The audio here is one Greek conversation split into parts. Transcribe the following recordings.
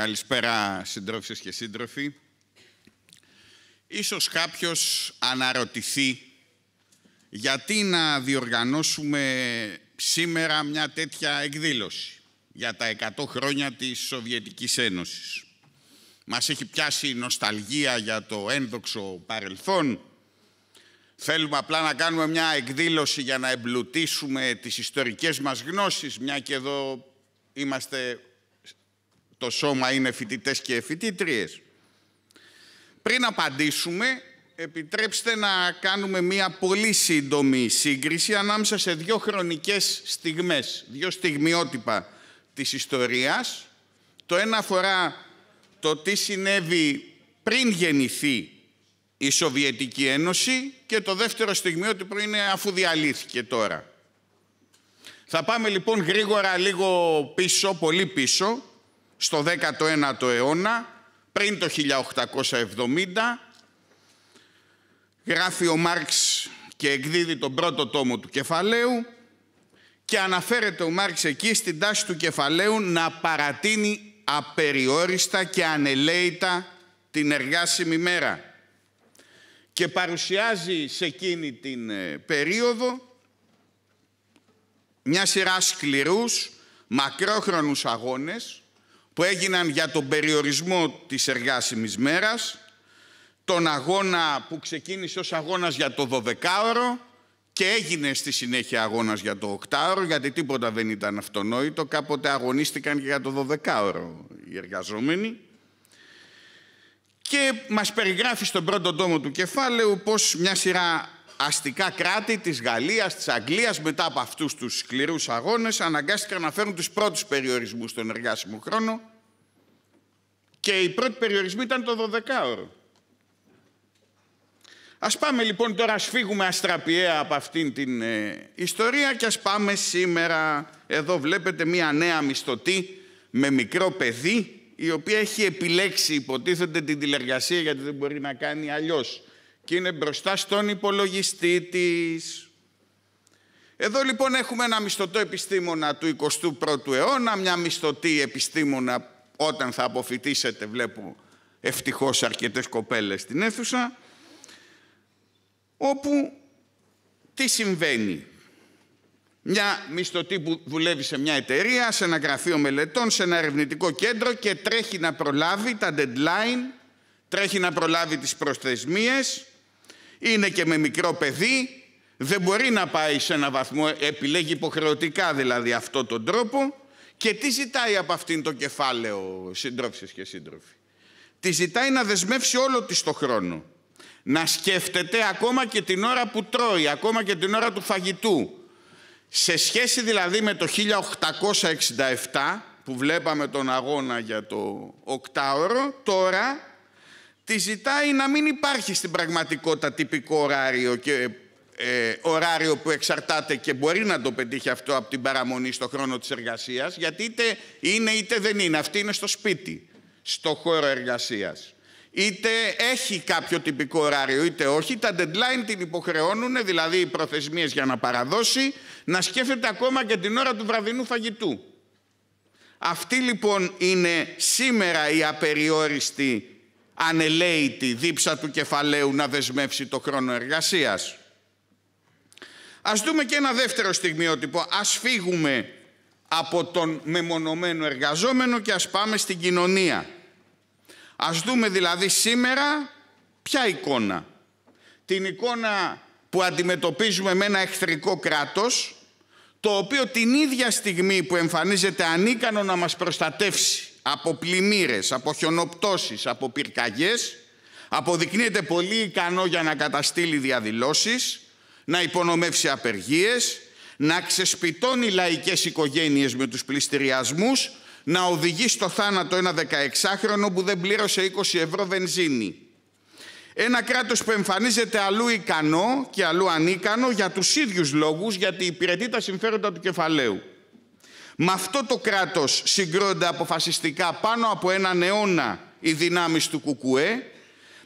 Καλησπέρα συντρόφισσες και σύντροφοι. Ίσως κάποιος αναρωτηθεί γιατί να διοργανώσουμε σήμερα μια τέτοια εκδήλωση για τα 100 χρόνια της Σοβιετικής Ένωσης. Μας έχει πιάσει νοσταλγία για το ένδοξο παρελθόν. Θέλουμε απλά να κάνουμε μια εκδήλωση για να εμπλουτίσουμε τις ιστορικές μας γνώσεις, μια και εδώ είμαστε το σώμα είναι φοιτητές και φοιτήτριες. Πριν απαντήσουμε, επιτρέψτε να κάνουμε μία πολύ σύντομη σύγκριση ανάμεσα σε δύο χρονικές στιγμές, δύο στιγμιότυπα της ιστορίας. Το ένα αφορά το τι συνέβη πριν γεννηθεί η Σοβιετική Ένωση και το δεύτερο στιγμιότυπο είναι αφού διαλύθηκε τώρα. Θα πάμε λοιπόν γρήγορα λίγο πίσω, πολύ πίσω, στο 19ο αιώνα, πριν το 1870, γράφει ο Μάρξ και εκδίδει τον πρώτο τόμο του κεφαλαίου και αναφέρεται ο Μάρξ εκεί στην τάση του κεφαλαίου να παρατείνει απεριόριστα και ανελαίητα την εργάσιμη μέρα και παρουσιάζει σε εκείνη την ε, περίοδο μια σειρά σκληρούς, μακρόχρονους αγώνες που έγιναν για τον περιορισμό της εργάσιμης μέρας, τον αγώνα που ξεκίνησε ως αγώνας για το 12ωρο και έγινε στη συνέχεια αγώνας για το 8ωρο, γιατί τίποτα δεν ήταν αυτονόητο, κάποτε αγωνίστηκαν και για το 12ωρο οι εργαζόμενοι. Και μας περιγράφει στον πρώτο τόμο του κεφάλαιου πως μια σειρά αστικά κράτη της Γαλλίας, της Αγγλίας, μετά από αυτούς τους σκληρούς αγώνες, αναγκάστηκαν να φέρουν τους πρώτους περιορισμούς στον εργάσιμο χρόνο και οι πρώτοι περιορισμοί ήταν το 12ωρο. Ας πάμε λοιπόν τώρα, ας φύγουμε αστραπιαία από αυτήν την ε, ιστορία και ας πάμε σήμερα, εδώ βλέπετε μία νέα μισθωτή με μικρό παιδί, η οποία έχει επιλέξει υποτίθεται την τηλεργασία γιατί δεν μπορεί να κάνει αλλιώς και είναι μπροστά στον υπολογιστή της. Εδώ λοιπόν έχουμε ένα μισθωτό επιστήμονα του 21ου αιώνα, μια μισθωτή επιστήμονα όταν θα αποφυτίσετε βλέπω ευτυχώς αρκετές κοπέλες στην αίθουσα, όπου τι συμβαίνει. Μια μισθωτή που δουλεύει σε μια εταιρεία, σε ένα γραφείο μελετών, σε ένα ερευνητικό κέντρο και τρέχει να προλάβει τα deadline, τρέχει να προλάβει τις προσθεσμίες, είναι και με μικρό παιδί, δεν μπορεί να πάει σε ένα βαθμό, επιλέγει υποχρεωτικά δηλαδή αυτό τον τρόπο και τι ζητάει από αυτήν το κεφάλαιο συντρόφισσες και σύντροφοι. Τη ζητάει να δεσμεύσει όλο της το χρόνο. Να σκέφτεται ακόμα και την ώρα που τρώει, ακόμα και την ώρα του φαγητού. Σε σχέση δηλαδή με το 1867 που βλέπαμε τον αγώνα για το οκτάωρο, τώρα τη ζητάει να μην υπάρχει στην πραγματικότητα τυπικό ωράριο και ε, ωράριο που εξαρτάται και μπορεί να το πετύχει αυτό από την παραμονή στο χρόνο της εργασίας, γιατί είτε είναι είτε δεν είναι. Αυτή είναι στο σπίτι, στο χώρο εργασίας. Είτε έχει κάποιο τυπικό ωράριο, είτε όχι. Τα deadline την υποχρεώνουν, δηλαδή οι προθεσμίες για να παραδώσει, να σκέφτεται ακόμα και την ώρα του βραδινού φαγητού. Αυτή λοιπόν είναι σήμερα η απεριόριστη ανελαίτη δίψα του κεφαλαίου να δεσμεύσει το χρόνο εργασίας. Ας δούμε και ένα δεύτερο στιγμιότυπο. Ας φύγουμε από τον μεμονωμένο εργαζόμενο και ας πάμε στην κοινωνία. Ας δούμε δηλαδή σήμερα ποια εικόνα. Την εικόνα που αντιμετωπίζουμε με ένα εχθρικό κράτος, το οποίο την ίδια στιγμή που εμφανίζεται ανίκανο να μας προστατεύσει από πλημμύρες, από χιονοπτώσεις, από πυρκαγιές, αποδεικνύεται πολύ ικανό για να καταστήλει διαδηλώσεις, να υπονομεύσει απεργίες, να ξεσπιτώνει λαϊκές οικογένειες με τους πληστηριασμούς, να οδηγεί στο θάνατο ένα 16χρονο που δεν πλήρωσε 20 ευρώ βενζίνη. Ένα κράτος που εμφανίζεται αλλού ικανό και αλλού ανίκανο για τους ίδιους λόγους, γιατί υπηρετεί τα συμφέροντα του κεφαλαίου. Με αυτό το κράτος συγκρόνται αποφασιστικά πάνω από έναν αιώνα οι δυνάμεις του Κουκουέ,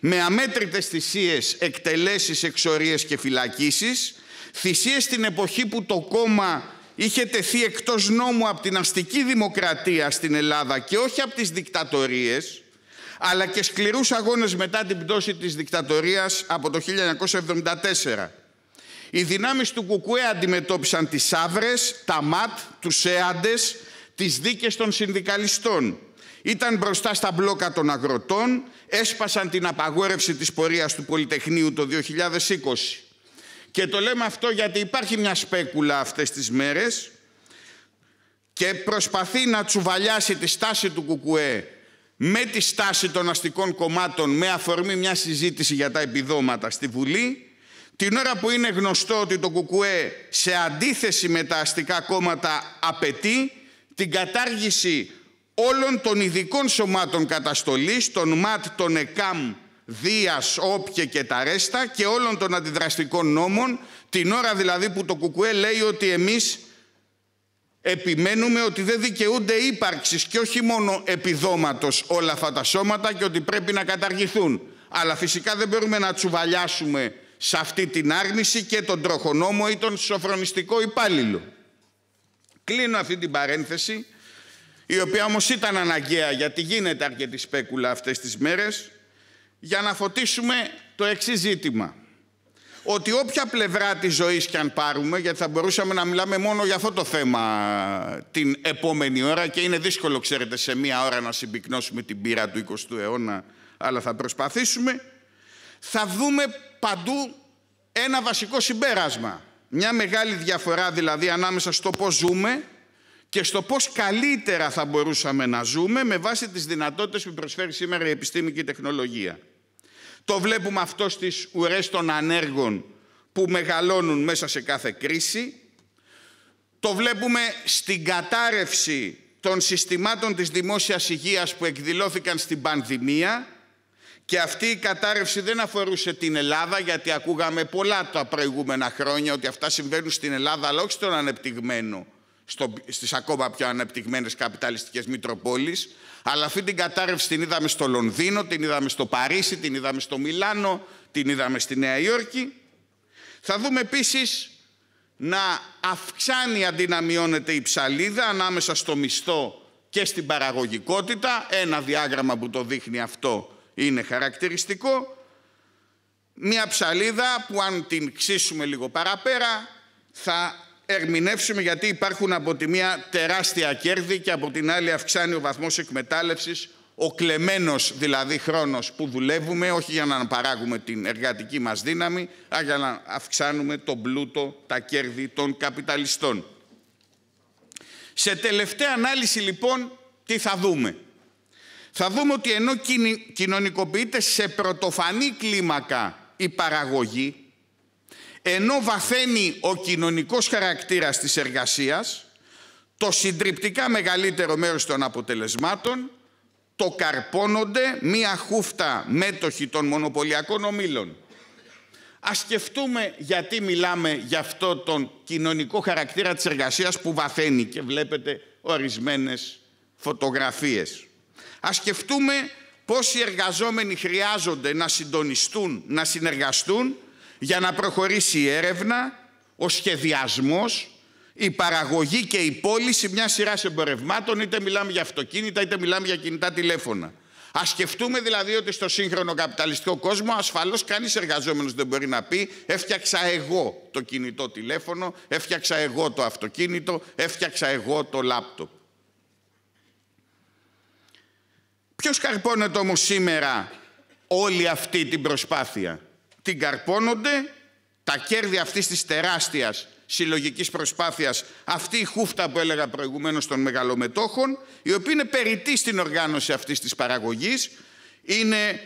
με αμέτρητες θυσίες, εκτελέσεις, εξορίες και φυλακίσεις, θυσίες στην εποχή που το κόμμα είχε τεθεί εκτός νόμου από την αστική δημοκρατία στην Ελλάδα και όχι από τις δικτατορίες, αλλά και σκληρούς αγώνες μετά την πτώση της δικτατορίας από το 1974. Οι δυνάμεις του Κουκουέ αντιμετώπισαν τις ΣΑΒΡΕΣ, τα ΜΑΤ, τους ΕΑΝΤΕΣ, τις δίκες των συνδικαλιστών. Ήταν μπροστά στα μπλόκα των αγροτών, έσπασαν την απαγόρευση της πορείας του Πολυτεχνείου το 2020. Και το λέμε αυτό γιατί υπάρχει μια σπέκουλα αυτές τις μέρες και προσπαθεί να τσουβαλιάσει τη στάση του Κουκουέ με τη στάση των αστικών κομμάτων με αφορμή μια συζήτηση για τα επιδόματα στη Βουλή την ώρα που είναι γνωστό ότι το ΚΚΕ σε αντίθεση με τα αστικά κόμματα απαιτεί την κατάργηση όλων των ειδικών σωμάτων καταστολής, των ΜΑΤ, των ΕΚΑΜ, Δίας, ΟΠΚΕ και τα Ρέστα και όλων των αντιδραστικών νόμων, την ώρα δηλαδή που το ΚΚΕ λέει ότι εμείς επιμένουμε ότι δεν δικαιούνται ύπαρξης και όχι μόνο επιδόματος όλα αυτά τα σώματα και ότι πρέπει να καταργηθούν. Αλλά φυσικά δεν μπορούμε να τσουβαλιάσουμε σε αυτή την άρνηση και τον τροχονόμο ή τον σοφρονιστικό υπάλληλο. Κλείνω αυτή την παρένθεση, η οποία όμως ήταν αναγκαία γιατί γίνεται αρκετή σπέκουλα αυτές τις μέρες, για να φωτίσουμε το εξής ζήτημα. Ότι όποια πλευρά της ζωής και αν πάρουμε, γιατί θα μπορούσαμε να μιλάμε μόνο για αυτό το θέμα την επόμενη ώρα και είναι δύσκολο, ξέρετε, σε μία ώρα να συμπυκνώσουμε την πύρα του 20ου αιώνα, αλλά θα προσπαθήσουμε, θα δούμε παντού ένα βασικό συμπέρασμα. Μια μεγάλη διαφορά δηλαδή ανάμεσα στο πώς ζούμε και στο πώς καλύτερα θα μπορούσαμε να ζούμε με βάση τις δυνατότητες που προσφέρει σήμερα η επιστήμη και η τεχνολογία. Το βλέπουμε αυτό στις ουρές των ανέργων που μεγαλώνουν μέσα σε κάθε κρίση. Το βλέπουμε στην κατάρρευση των συστημάτων της δημόσιας υγείας που εκδηλώθηκαν στην πανδημία και αυτή η κατάρρευση δεν αφορούσε την Ελλάδα, γιατί ακούγαμε πολλά τα προηγούμενα χρόνια ότι αυτά συμβαίνουν στην Ελλάδα, αλλά όχι στον ανεπτυγμένο, στο, στις ακόμα πιο ανεπτυγμένες καπιταλιστικές μητροπόλεις. Αλλά αυτή την κατάρρευση την είδαμε στο Λονδίνο, την είδαμε στο Παρίσι, την είδαμε στο Μιλάνο, την είδαμε στη Νέα Υόρκη. Θα δούμε επίσης να αυξάνει αντί να μειώνεται η ψαλίδα ανάμεσα στο μισθό και στην παραγωγικότητα. Ένα διάγραμμα που το δείχνει αυτό είναι χαρακτηριστικό. Μια ψαλίδα που αν την ξύσουμε λίγο παραπέρα θα ερμηνεύσουμε γιατί υπάρχουν από τη μία τεράστια κέρδη και από την άλλη αυξάνει ο βαθμός εκμετάλλευσης, ο κλεμμένος δηλαδή χρόνος που δουλεύουμε, όχι για να παράγουμε την εργατική μας δύναμη, αλλά για να αυξάνουμε τον πλούτο, τα κέρδη των καπιταλιστών. Σε τελευταία ανάλυση λοιπόν τι θα δούμε θα δούμε ότι ενώ κοινωνικοποιείται σε πρωτοφανή κλίμακα η παραγωγή, ενώ βαθαίνει ο κοινωνικός χαρακτήρας της εργασίας, το συντριπτικά μεγαλύτερο μέρος των αποτελεσμάτων το καρπώνονται μία χούφτα μέτοχη των μονοπωλιακών ομίλων. Ας σκεφτούμε γιατί μιλάμε για αυτό τον κοινωνικό χαρακτήρα της εργασίας που βαθαίνει και βλέπετε ορισμένες φωτογραφίες. Ας σκεφτούμε πώς οι εργαζόμενοι χρειάζονται να συντονιστούν, να συνεργαστούν για να προχωρήσει η έρευνα, ο σχεδιασμός, η παραγωγή και η πώληση μιας σειράς εμπορευμάτων, είτε μιλάμε για αυτοκίνητα, είτε μιλάμε για κινητά τηλέφωνα. Ας σκεφτούμε δηλαδή ότι στο σύγχρονο καπιταλιστικό κόσμο ασφαλώς κανείς εργαζόμενος δεν μπορεί να πει Έφτιαξα εγώ το κινητό τηλέφωνο, έφτιαξα εγώ το αυτοκίνητο, έφτιαξα εγώ το λάπτοπ. Ποιος καρπώνεται όμως σήμερα όλη αυτή την προσπάθεια. Την καρπώνονται τα κέρδη αυτής της τεράστιας συλλογικής προσπάθειας, αυτή η χούφτα που έλεγα προηγουμένως των μεγαλομετόχων, η οποία είναι περιττή στην οργάνωση αυτής της παραγωγής, είναι,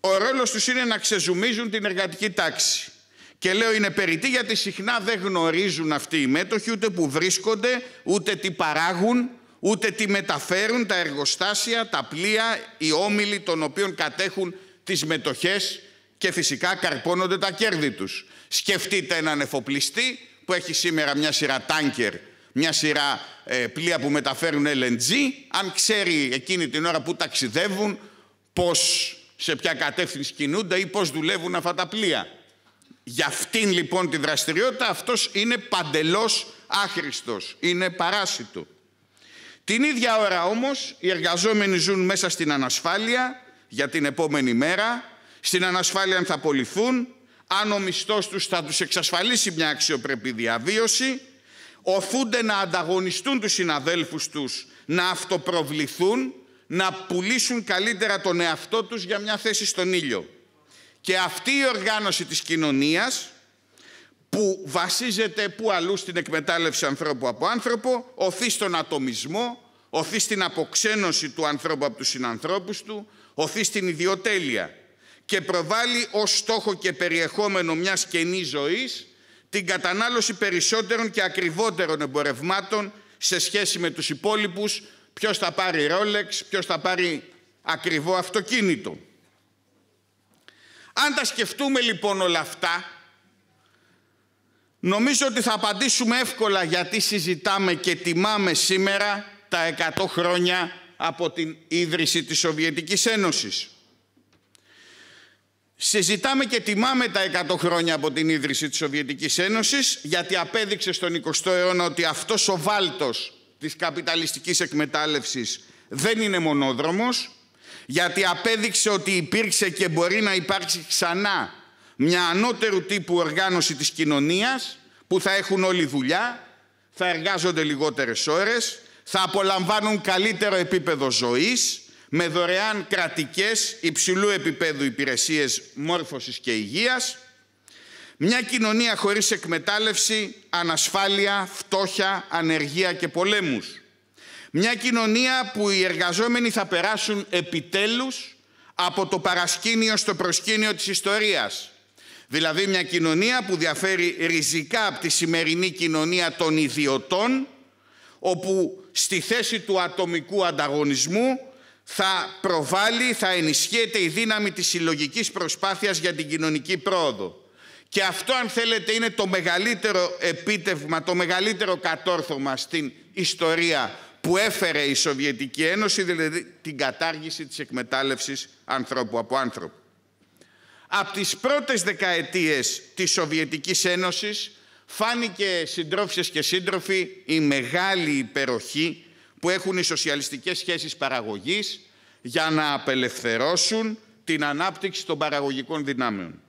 ο ρόλος τους είναι να ξεζουμίζουν την εργατική τάξη. Και λέω είναι περιττή γιατί συχνά δεν γνωρίζουν αυτοί οι μέτοχοι ούτε που βρίσκονται, ούτε τι παράγουν, ούτε τη μεταφέρουν τα εργοστάσια, τα πλοία, οι όμιλοι των οποίων κατέχουν τις μετοχές και φυσικά καρπώνονται τα κέρδη τους. Σκεφτείτε έναν εφοπλιστή που έχει σήμερα μια σειρά τάνκερ, μια σειρά ε, πλοία που μεταφέρουν LNG, αν ξέρει εκείνη την ώρα που ταξιδεύουν, πώς, σε ποια κατεύθυνση κινούνται ή πώς δουλεύουν αυτά τα πλοία. Για αυτήν λοιπόν τη δραστηριότητα αυτός είναι παντελώς άχρηστος, είναι παράσιτο. Την ίδια ώρα όμως οι εργαζόμενοι ζουν μέσα στην ανασφάλεια για την επόμενη μέρα, στην ανασφάλεια αν θα απολυθούν, αν ο μισθός τους θα τους εξασφαλίσει μια αξιοπρεπή διαβίωση, οφούνται να ανταγωνιστούν τους συναδέλφους τους, να αυτοπροβληθούν, να πουλήσουν καλύτερα τον εαυτό τους για μια θέση στον ήλιο. Και αυτή η οργάνωση της κοινωνίας που βασίζεται που αλλού στην εκμετάλλευση ανθρώπου από άνθρωπο, οθεί στον ατομισμό, οθεί στην αποξένωση του ανθρώπου από τους συνανθρώπους του, οθεί στην ιδιοτέλεια και προβάλλει ως στόχο και περιεχόμενο μιας καινής ζωής την κατανάλωση περισσότερων και ακριβότερων εμπορευμάτων σε σχέση με τους υπόλοιπους, ποιος θα πάρει ρόλεξ, ποιος θα πάρει ακριβό αυτοκίνητο. Αν τα σκεφτούμε λοιπόν όλα αυτά, Νομίζω ότι θα απαντήσουμε εύκολα γιατί συζητάμε και τιμάμε σήμερα τα 100 χρόνια από την ίδρυση της Σοβιετικής Ένωσης. Συζητάμε και τιμάμε τα 100 χρόνια από την ίδρυση της Σοβιετικής Ένωσης γιατί απέδειξε στον 20ο αιώνα ότι αυτός ο βάλτος της καπιταλιστικής εκμετάλλευσης δεν είναι μονόδρομος γιατί απέδειξε ότι υπήρξε και μπορεί να υπάρξει ξανά μια ανώτερου τύπου οργάνωση της κοινωνίας που θα έχουν όλη δουλειά, θα εργάζονται λιγότερες ώρες, θα απολαμβάνουν καλύτερο επίπεδο ζωής, με δωρεάν κρατικές υψηλού επίπεδου υπηρεσίες μόρφωσης και υγείας, μια κοινωνία χωρίς εκμετάλλευση, ανασφάλεια, φτώχεια, ανεργία και πολέμους. Μια κοινωνία που οι εργαζόμενοι θα περάσουν επιτέλους από το παρασκήνιο στο προσκήνιο της ιστορίας. Δηλαδή μια κοινωνία που διαφέρει ριζικά από τη σημερινή κοινωνία των ιδιωτών, όπου στη θέση του ατομικού ανταγωνισμού θα προβάλλει, θα ενισχύεται η δύναμη της συλλογικής προσπάθειας για την κοινωνική πρόοδο. Και αυτό, αν θέλετε, είναι το μεγαλύτερο επίτευγμα, το μεγαλύτερο κατόρθωμα στην ιστορία που έφερε η Σοβιετική Ένωση, δηλαδή την κατάργηση της εκμετάλλευσης ανθρώπου από άνθρωπο από τις πρώτες δεκαετίες της Σοβιετικής Ένωσης φάνηκε συντρόφισσες και σύντροφοι η μεγάλη υπεροχή που έχουν οι σοσιαλιστικές σχέσεις παραγωγής για να απελευθερώσουν την ανάπτυξη των παραγωγικών δυνάμεων.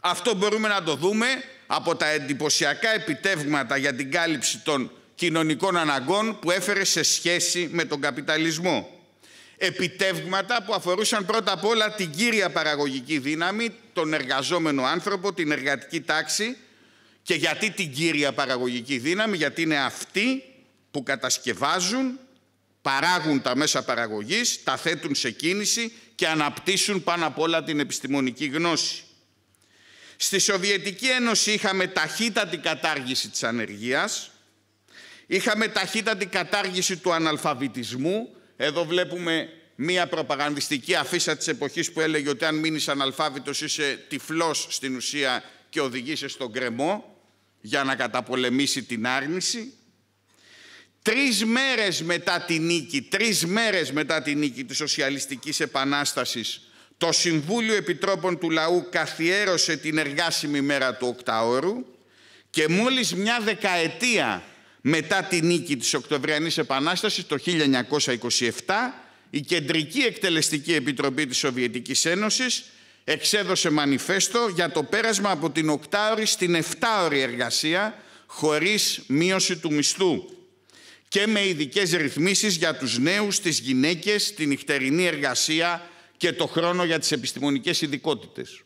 Αυτό μπορούμε να το δούμε από τα εντυπωσιακά επιτεύγματα για την κάλυψη των κοινωνικών αναγκών που έφερε σε σχέση με τον καπιταλισμό επιτεύγματα που αφορούσαν πρώτα απ' όλα την κύρια παραγωγική δύναμη, τον εργαζόμενο άνθρωπο, την εργατική τάξη. Και γιατί την κύρια παραγωγική δύναμη, γιατί είναι αυτοί που κατασκευάζουν, παράγουν τα μέσα παραγωγής, τα θέτουν σε κίνηση και αναπτύσσουν πάνω απ' όλα την επιστημονική γνώση. Στη Σοβιετική Ένωση είχαμε ταχύτατη κατάργηση της ανεργίας, είχαμε ταχύτατη κατάργηση του αναλφαβητισμού, εδώ βλέπουμε μία προπαγανδιστική αφίσα της εποχής που έλεγε ότι αν μείνεις αναλφάβητος είσαι τυφλός στην ουσία και οδηγείσαι στον κρεμό για να καταπολεμήσει την άρνηση. Τρεις μέρες μετά τη νίκη, τρεις μέρες μετά τη νίκη της Σοσιαλιστικής Επανάστασης, το Συμβούλιο Επιτρόπων του Λαού καθιέρωσε την εργάσιμη μέρα του οκταώρου και μόλις μια δεκαετία μετά τη νίκη της Οκτωβριανής Επανάστασης το 1927, η Κεντρική Εκτελεστική Επιτροπή της Σοβιετικής Ένωσης εξέδωσε μανιφέστο για το πέρασμα από την οκτάωρη στην εφτάωρη εργασία χωρίς μείωση του μισθού και με ειδικές ρυθμίσεις για τους νέους, τις γυναίκες, την νυχτερινή εργασία και το χρόνο για τις επιστημονικές ειδικότητες.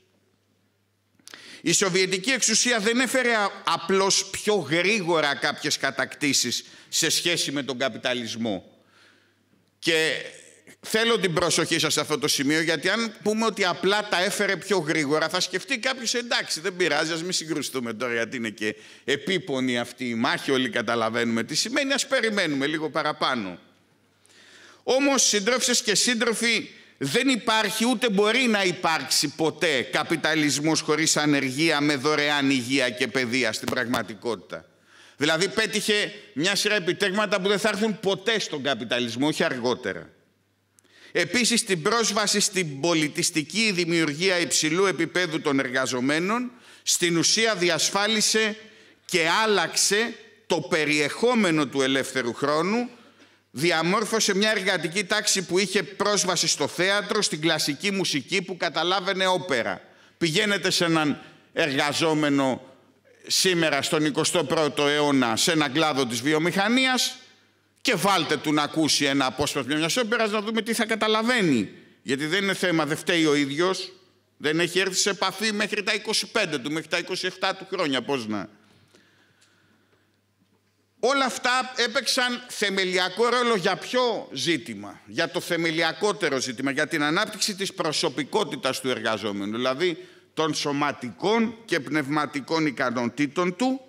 Η Σοβιετική εξουσία δεν έφερε απλώς πιο γρήγορα κάποιες κατακτήσεις σε σχέση με τον καπιταλισμό. Και θέλω την προσοχή σας σε αυτό το σημείο, γιατί αν πούμε ότι απλά τα έφερε πιο γρήγορα, θα σκεφτεί κάποιος εντάξει, δεν πειράζει, ας μην συγκρουστούμε τώρα, γιατί είναι και επίπονη αυτή η μάχη, όλοι καταλαβαίνουμε τι σημαίνει, ας περιμένουμε λίγο παραπάνω. Όμως, συντρόφισσες και σύντροφοι, δεν υπάρχει ούτε μπορεί να υπάρξει ποτέ καπιταλισμός χωρίς ανεργία με δωρεάν υγεία και παιδεία στην πραγματικότητα. Δηλαδή πέτυχε μια σειρά επιτέγματα που δεν θα έρθουν ποτέ στον καπιταλισμό, όχι αργότερα. Επίσης την πρόσβαση στην πολιτιστική δημιουργία υψηλού επίπεδου των εργαζομένων στην ουσία διασφάλισε και άλλαξε το περιεχόμενο του ελεύθερου χρόνου διαμόρφωσε μια εργατική τάξη που είχε πρόσβαση στο θέατρο, στην κλασική μουσική που καταλάβαινε όπερα. Πηγαίνετε σε έναν εργαζόμενο σήμερα στον 21ο αιώνα σε έναν κλάδο της βιομηχανίας και βάλτε του να ακούσει ένα απόσπασμα μιας όπερας να δούμε τι θα καταλαβαίνει. Γιατί δεν είναι θέμα, δεν φταίει ο ίδιος, δεν έχει έρθει σε επαφή μέχρι τα 25 του, μέχρι τα 27 του χρόνια, πώς να... Όλα αυτά έπαιξαν θεμελιακό ρόλο για ποιο ζήτημα, για το θεμελιακότερο ζήτημα, για την ανάπτυξη της προσωπικότητας του εργαζόμενου, δηλαδή των σωματικών και πνευματικών ικανοτήτων του,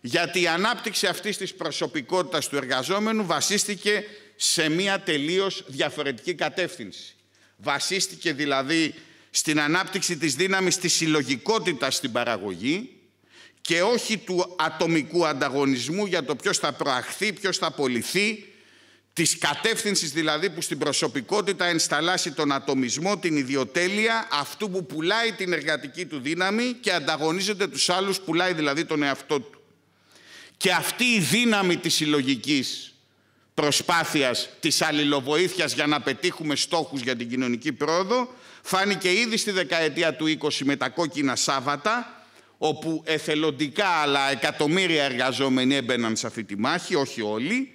γιατί η ανάπτυξη αυτής της προσωπικότητας του εργαζόμενου βασίστηκε σε μία τελείως διαφορετική κατεύθυνση. Βασίστηκε δηλαδή στην ανάπτυξη της δύναμης της συλλογικότητας στην παραγωγή, και όχι του ατομικού ανταγωνισμού για το ποιος θα προαχθεί, ποιος θα πολιθεί, της κατεύθυνσης δηλαδή που στην προσωπικότητα ενσταλάσει τον ατομισμό, την ιδιοτέλεια, αυτού που πουλάει την εργατική του δύναμη και ανταγωνίζεται τους άλλους, πουλάει δηλαδή τον εαυτό του. Και αυτή η δύναμη της συλλογικής προσπάθειας, της αλληλοβοήθειας για να πετύχουμε στόχους για την κοινωνική πρόοδο, φάνηκε ήδη στη δεκαετία του 20 με τα κόκκινα Σάββατα, όπου εθελοντικά αλλά εκατομμύρια εργαζόμενοι έμπαιναν σε αυτή τη μάχη, όχι όλοι,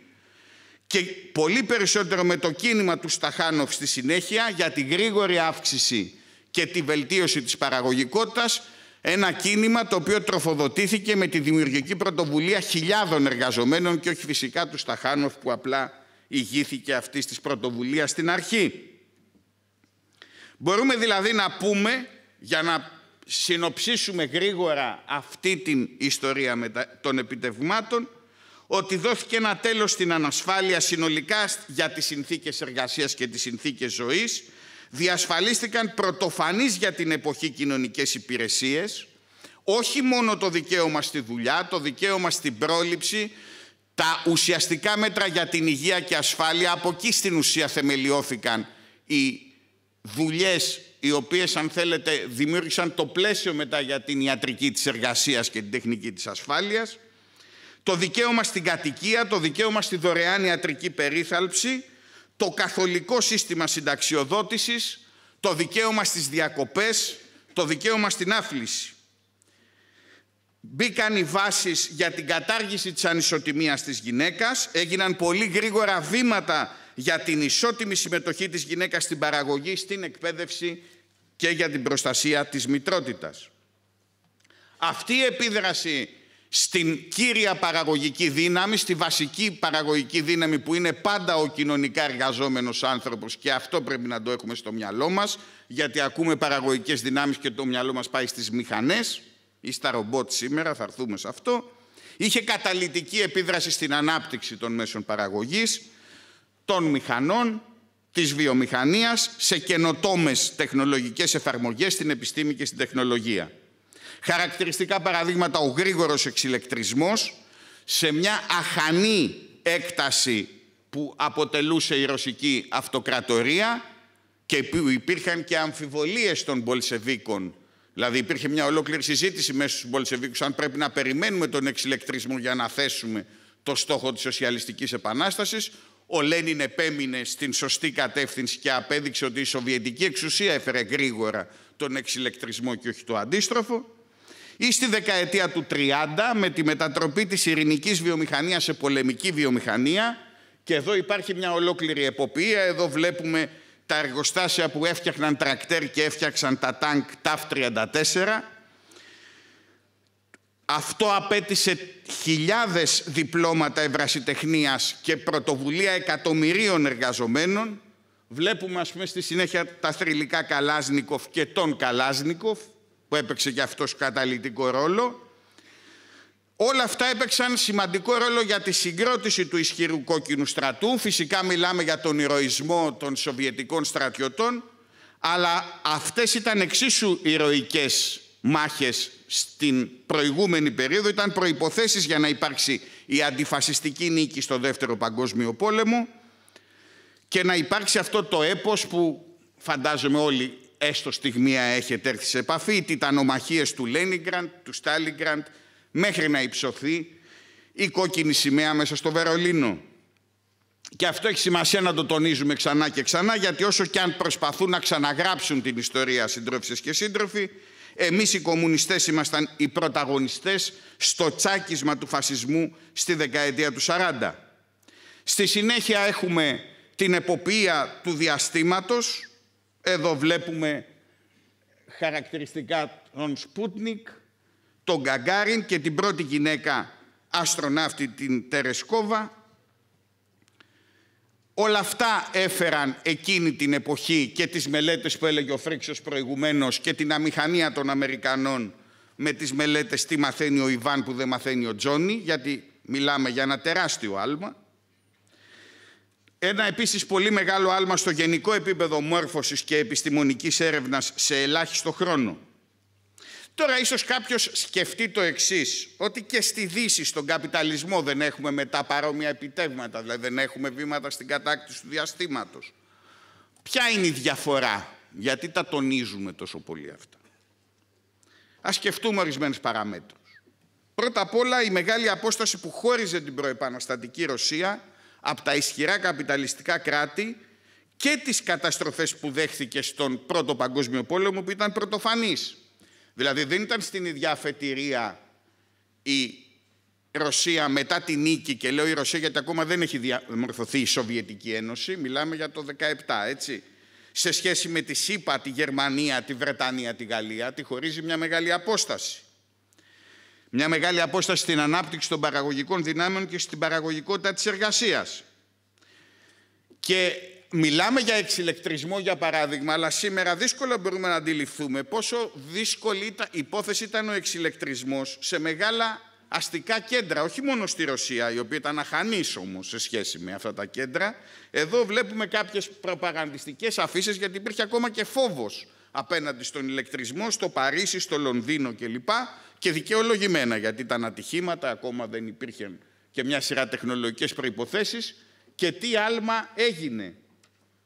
και πολύ περισσότερο με το κίνημα του Σταχάνοφ στη συνέχεια για τη γρήγορη αύξηση και τη βελτίωση της παραγωγικότητας, ένα κίνημα το οποίο τροφοδοτήθηκε με τη δημιουργική πρωτοβουλία χιλιάδων εργαζομένων και όχι φυσικά του Σταχάνοφ που απλά ηγήθηκε αυτής της πρωτοβουλίας στην αρχή. Μπορούμε δηλαδή να πούμε, για να συνοψίσουμε γρήγορα αυτή την ιστορία των επιτευγμάτων, ότι δόθηκε ένα τέλος στην ανασφάλεια συνολικά για τις συνθήκες εργασίας και τις συνθήκες ζωής, διασφαλίστηκαν πρωτοφανείς για την εποχή κοινωνικές υπηρεσίες, όχι μόνο το δικαίωμα στη δουλειά, το δικαίωμα στην πρόληψη, τα ουσιαστικά μέτρα για την υγεία και ασφάλεια, από εκεί στην ουσία θεμελιώθηκαν οι δουλειές οι οποίες, αν θέλετε, δημιούργησαν το πλαίσιο μετά για την ιατρική της εργασίας και την τεχνική της ασφάλειας, το δικαίωμα στην κατοικία, το δικαίωμα στη δωρεάν ιατρική περίθαλψη, το καθολικό σύστημα συνταξιοδότησης, το δικαίωμα στις διακοπές, το δικαίωμα στην άφληση. Μπήκαν οι βάσεις για την κατάργηση της ανισοτιμίας της γυναίκας, έγιναν πολύ γρήγορα βήματα για την ισότιμη συμμετοχή της γυναίκας στην παραγωγή, στην εκπαίδευση και για την προστασία της μητρότητας. Αυτή η επίδραση στην κύρια παραγωγική δύναμη, στη βασική παραγωγική δύναμη που είναι πάντα ο κοινωνικά εργαζόμενος άνθρωπος και αυτό πρέπει να το έχουμε στο μυαλό μας, γιατί ακούμε παραγωγικές δυνάμεις και το μυαλό μας πάει στις μηχανές ή στα ρομπότ σήμερα, θα έρθουμε σε αυτό. Είχε καταλητική επίδραση στην ανάπτυξη των μέσων παραγωγής, των μηχανών, της βιομηχανίας σε καινοτόμες τεχνολογικές εφαρμογές στην επιστήμη και στην τεχνολογία. Χαρακτηριστικά παραδείγματα ο γρήγορος εξηλεκτρισμός σε μια αχανή έκταση που αποτελούσε η Ρωσική Αυτοκρατορία και υπήρχαν και αμφιβολίες των Μπολσεβίκων. Δηλαδή υπήρχε μια ολόκληρη συζήτηση μέσα στους Μπολσεβίκους αν πρέπει να περιμένουμε τον εξηλεκτρισμό για να θέσουμε το στόχο της σοσιαλιστικής επανάστασης. Ο Λένιν επέμεινε στην σωστή κατεύθυνση και απέδειξε ότι η Σοβιετική εξουσία έφερε γρήγορα τον εξηλεκτρισμό και όχι το αντίστροφο. Ή στη δεκαετία του 30 με τη μετατροπή της ειρηνικής βιομηχανίας σε πολεμική βιομηχανία και εδώ υπάρχει μια ολόκληρη εποπία, εδώ βλέπουμε τα εργοστάσια που έφτιαχναν τρακτέρ και έφτιαξαν τα ταγκ ταφ TAF-34 αυτό απέτησε χιλιάδες διπλώματα ευρασιτεχνίας και πρωτοβουλία εκατομμυρίων εργαζομένων. Βλέπουμε, ας πούμε, στη συνέχεια τα θρηλυκά Καλάζνικοφ και τον Καλάζνικοφ, που έπαιξε και αυτός καταλητικό ρόλο. Όλα αυτά έπαιξαν σημαντικό ρόλο για τη συγκρότηση του ισχυρού κόκκινου στρατού. Φυσικά μιλάμε για τον ηρωισμό των Σοβιετικών στρατιωτών, αλλά αυτές ήταν εξίσου ηρωικές μάχες στην προηγούμενη περίοδο ήταν προϋποθέσεις για να υπάρξει η αντιφασιστική νίκη στο Δεύτερο Παγκόσμιο Πόλεμο και να υπάρξει αυτό το έπος που φαντάζομαι όλοι έστω στιγμία έχετε έρθει σε επαφή, οι τιτανομαχίες του Λένιγκραντ, του Στάλιγκραντ, μέχρι να υψωθεί η κόκκινη σημαία μέσα στο Βερολίνο. Και αυτό έχει σημασία να το τονίζουμε ξανά και ξανά, γιατί όσο και αν προσπαθούν να ξαναγράψουν την ιστορία συντρόφισσες και σύντροφοι, εμείς οι κομμουνιστές ήμασταν οι πρωταγωνιστές στο τσάκισμα του φασισμού στη δεκαετία του 40. Στη συνέχεια έχουμε την εποπία του διαστήματος. Εδώ βλέπουμε χαρακτηριστικά τον Σπούτνικ, τον Γκαγκάριν και την πρώτη γυναίκα αστροναύτη την Τερεσκόβα Όλα αυτά έφεραν εκείνη την εποχή και τις μελέτες που έλεγε ο προηγουμένως και την αμηχανία των Αμερικανών με τις μελέτες τι μαθαίνει ο Ιβάν που δεν μαθαίνει ο Τζόνι, γιατί μιλάμε για ένα τεράστιο άλμα. Ένα επίσης πολύ μεγάλο άλμα στο γενικό επίπεδο μόρφωσης και επιστημονικής έρευνας σε ελάχιστο χρόνο. Τώρα ίσως κάποιος σκεφτεί το εξής ότι και στη Δύση στον καπιταλισμό δεν έχουμε μετά παρόμοια επιτεύγματα, δηλαδή δεν έχουμε βήματα στην κατάκτηση του διαστήματος. Ποια είναι η διαφορά, γιατί τα τονίζουμε τόσο πολύ αυτά. Ας σκεφτούμε ορισμένες παραμέτρους. Πρώτα απ' όλα η μεγάλη απόσταση που χώριζε την προεπαναστατική Ρωσία από τα ισχυρά καπιταλιστικά κράτη και τις καταστροφές που δέχθηκε στον Πρώτο Παγκόσμιο Πόλεμο που ήταν πρωτοφανής. Δηλαδή δεν ήταν στην ίδια αφετηρία η Ρωσία μετά τη νίκη και λέω η Ρωσία γιατί ακόμα δεν έχει διαμορφωθεί η Σοβιετική Ένωση, μιλάμε για το 17 έτσι, σε σχέση με τη ΣΥΠΑ, τη Γερμανία, τη Βρετανία, τη Γαλλία, τη χωρίζει μια μεγάλη απόσταση. Μια μεγάλη απόσταση στην ανάπτυξη των παραγωγικών δυνάμεων και στην παραγωγικότητα της εργασίας. Και μιλάμε για εξηλεκτρισμό, για παράδειγμα, αλλά σήμερα δύσκολα μπορούμε να αντιληφθούμε πόσο δύσκολη η υπόθεση ήταν ο εξηλεκτρισμός σε μεγάλα αστικά κέντρα, όχι μόνο στη Ρωσία, η οποία ήταν αχανής όμως σε σχέση με αυτά τα κέντρα. Εδώ βλέπουμε κάποιες προπαγανδιστικές αφήσεις γιατί υπήρχε ακόμα και φόβος απέναντι στον ηλεκτρισμό, στο Παρίσι, στο Λονδίνο κλπ. Και δικαιολογημένα, γιατί ήταν ατυχήματα, ακόμα δεν υπήρχε και μια σειρά τεχνολογικές προϋποθέσεις. Και τι άλμα έγινε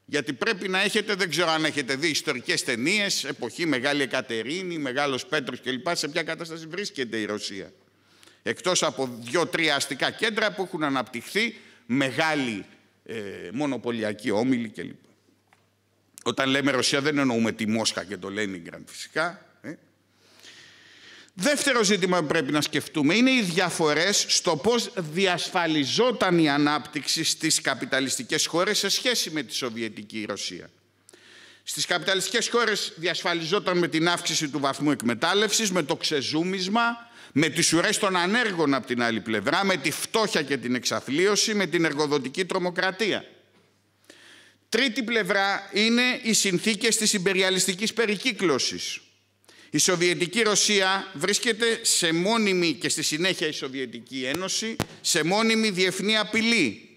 γιατί πρέπει να έχετε, δεν ξέρω αν έχετε δει ιστορικές ταινίες, εποχή Μεγάλη Εκατερίνη, Μεγάλος Πέτρος κλπ. Σε ποια κατάσταση βρίσκεται η Ρωσία. Εκτός από δύο-τρία αστικά κέντρα που έχουν αναπτυχθεί μεγάλη ε, μονοπωλιακή όμιλη κλπ. Όταν λέμε Ρωσία δεν εννοούμε τη Μόσχα και το Λένιγκραν φυσικά, Δεύτερο ζήτημα που πρέπει να σκεφτούμε είναι οι διαφορές στο πώς διασφαλιζόταν η ανάπτυξη στις καπιταλιστικές χώρες σε σχέση με τη Σοβιετική Ρωσία. Στις καπιταλιστικές χώρες διασφαλιζόταν με την αύξηση του βαθμού εκμετάλλευσης, με το ξεζούμισμα, με τις ουρές των ανέργων από την άλλη πλευρά, με τη φτώχεια και την εξαθλίωση, με την εργοδοτική τρομοκρατία. Τρίτη πλευρά είναι οι συνθήκες της υπεριαλιστικής περικύκλωσης η Σοβιετική Ρωσία βρίσκεται σε μόνιμη και στη συνέχεια η Σοβιετική Ένωση σε μόνιμη διεθνή απειλή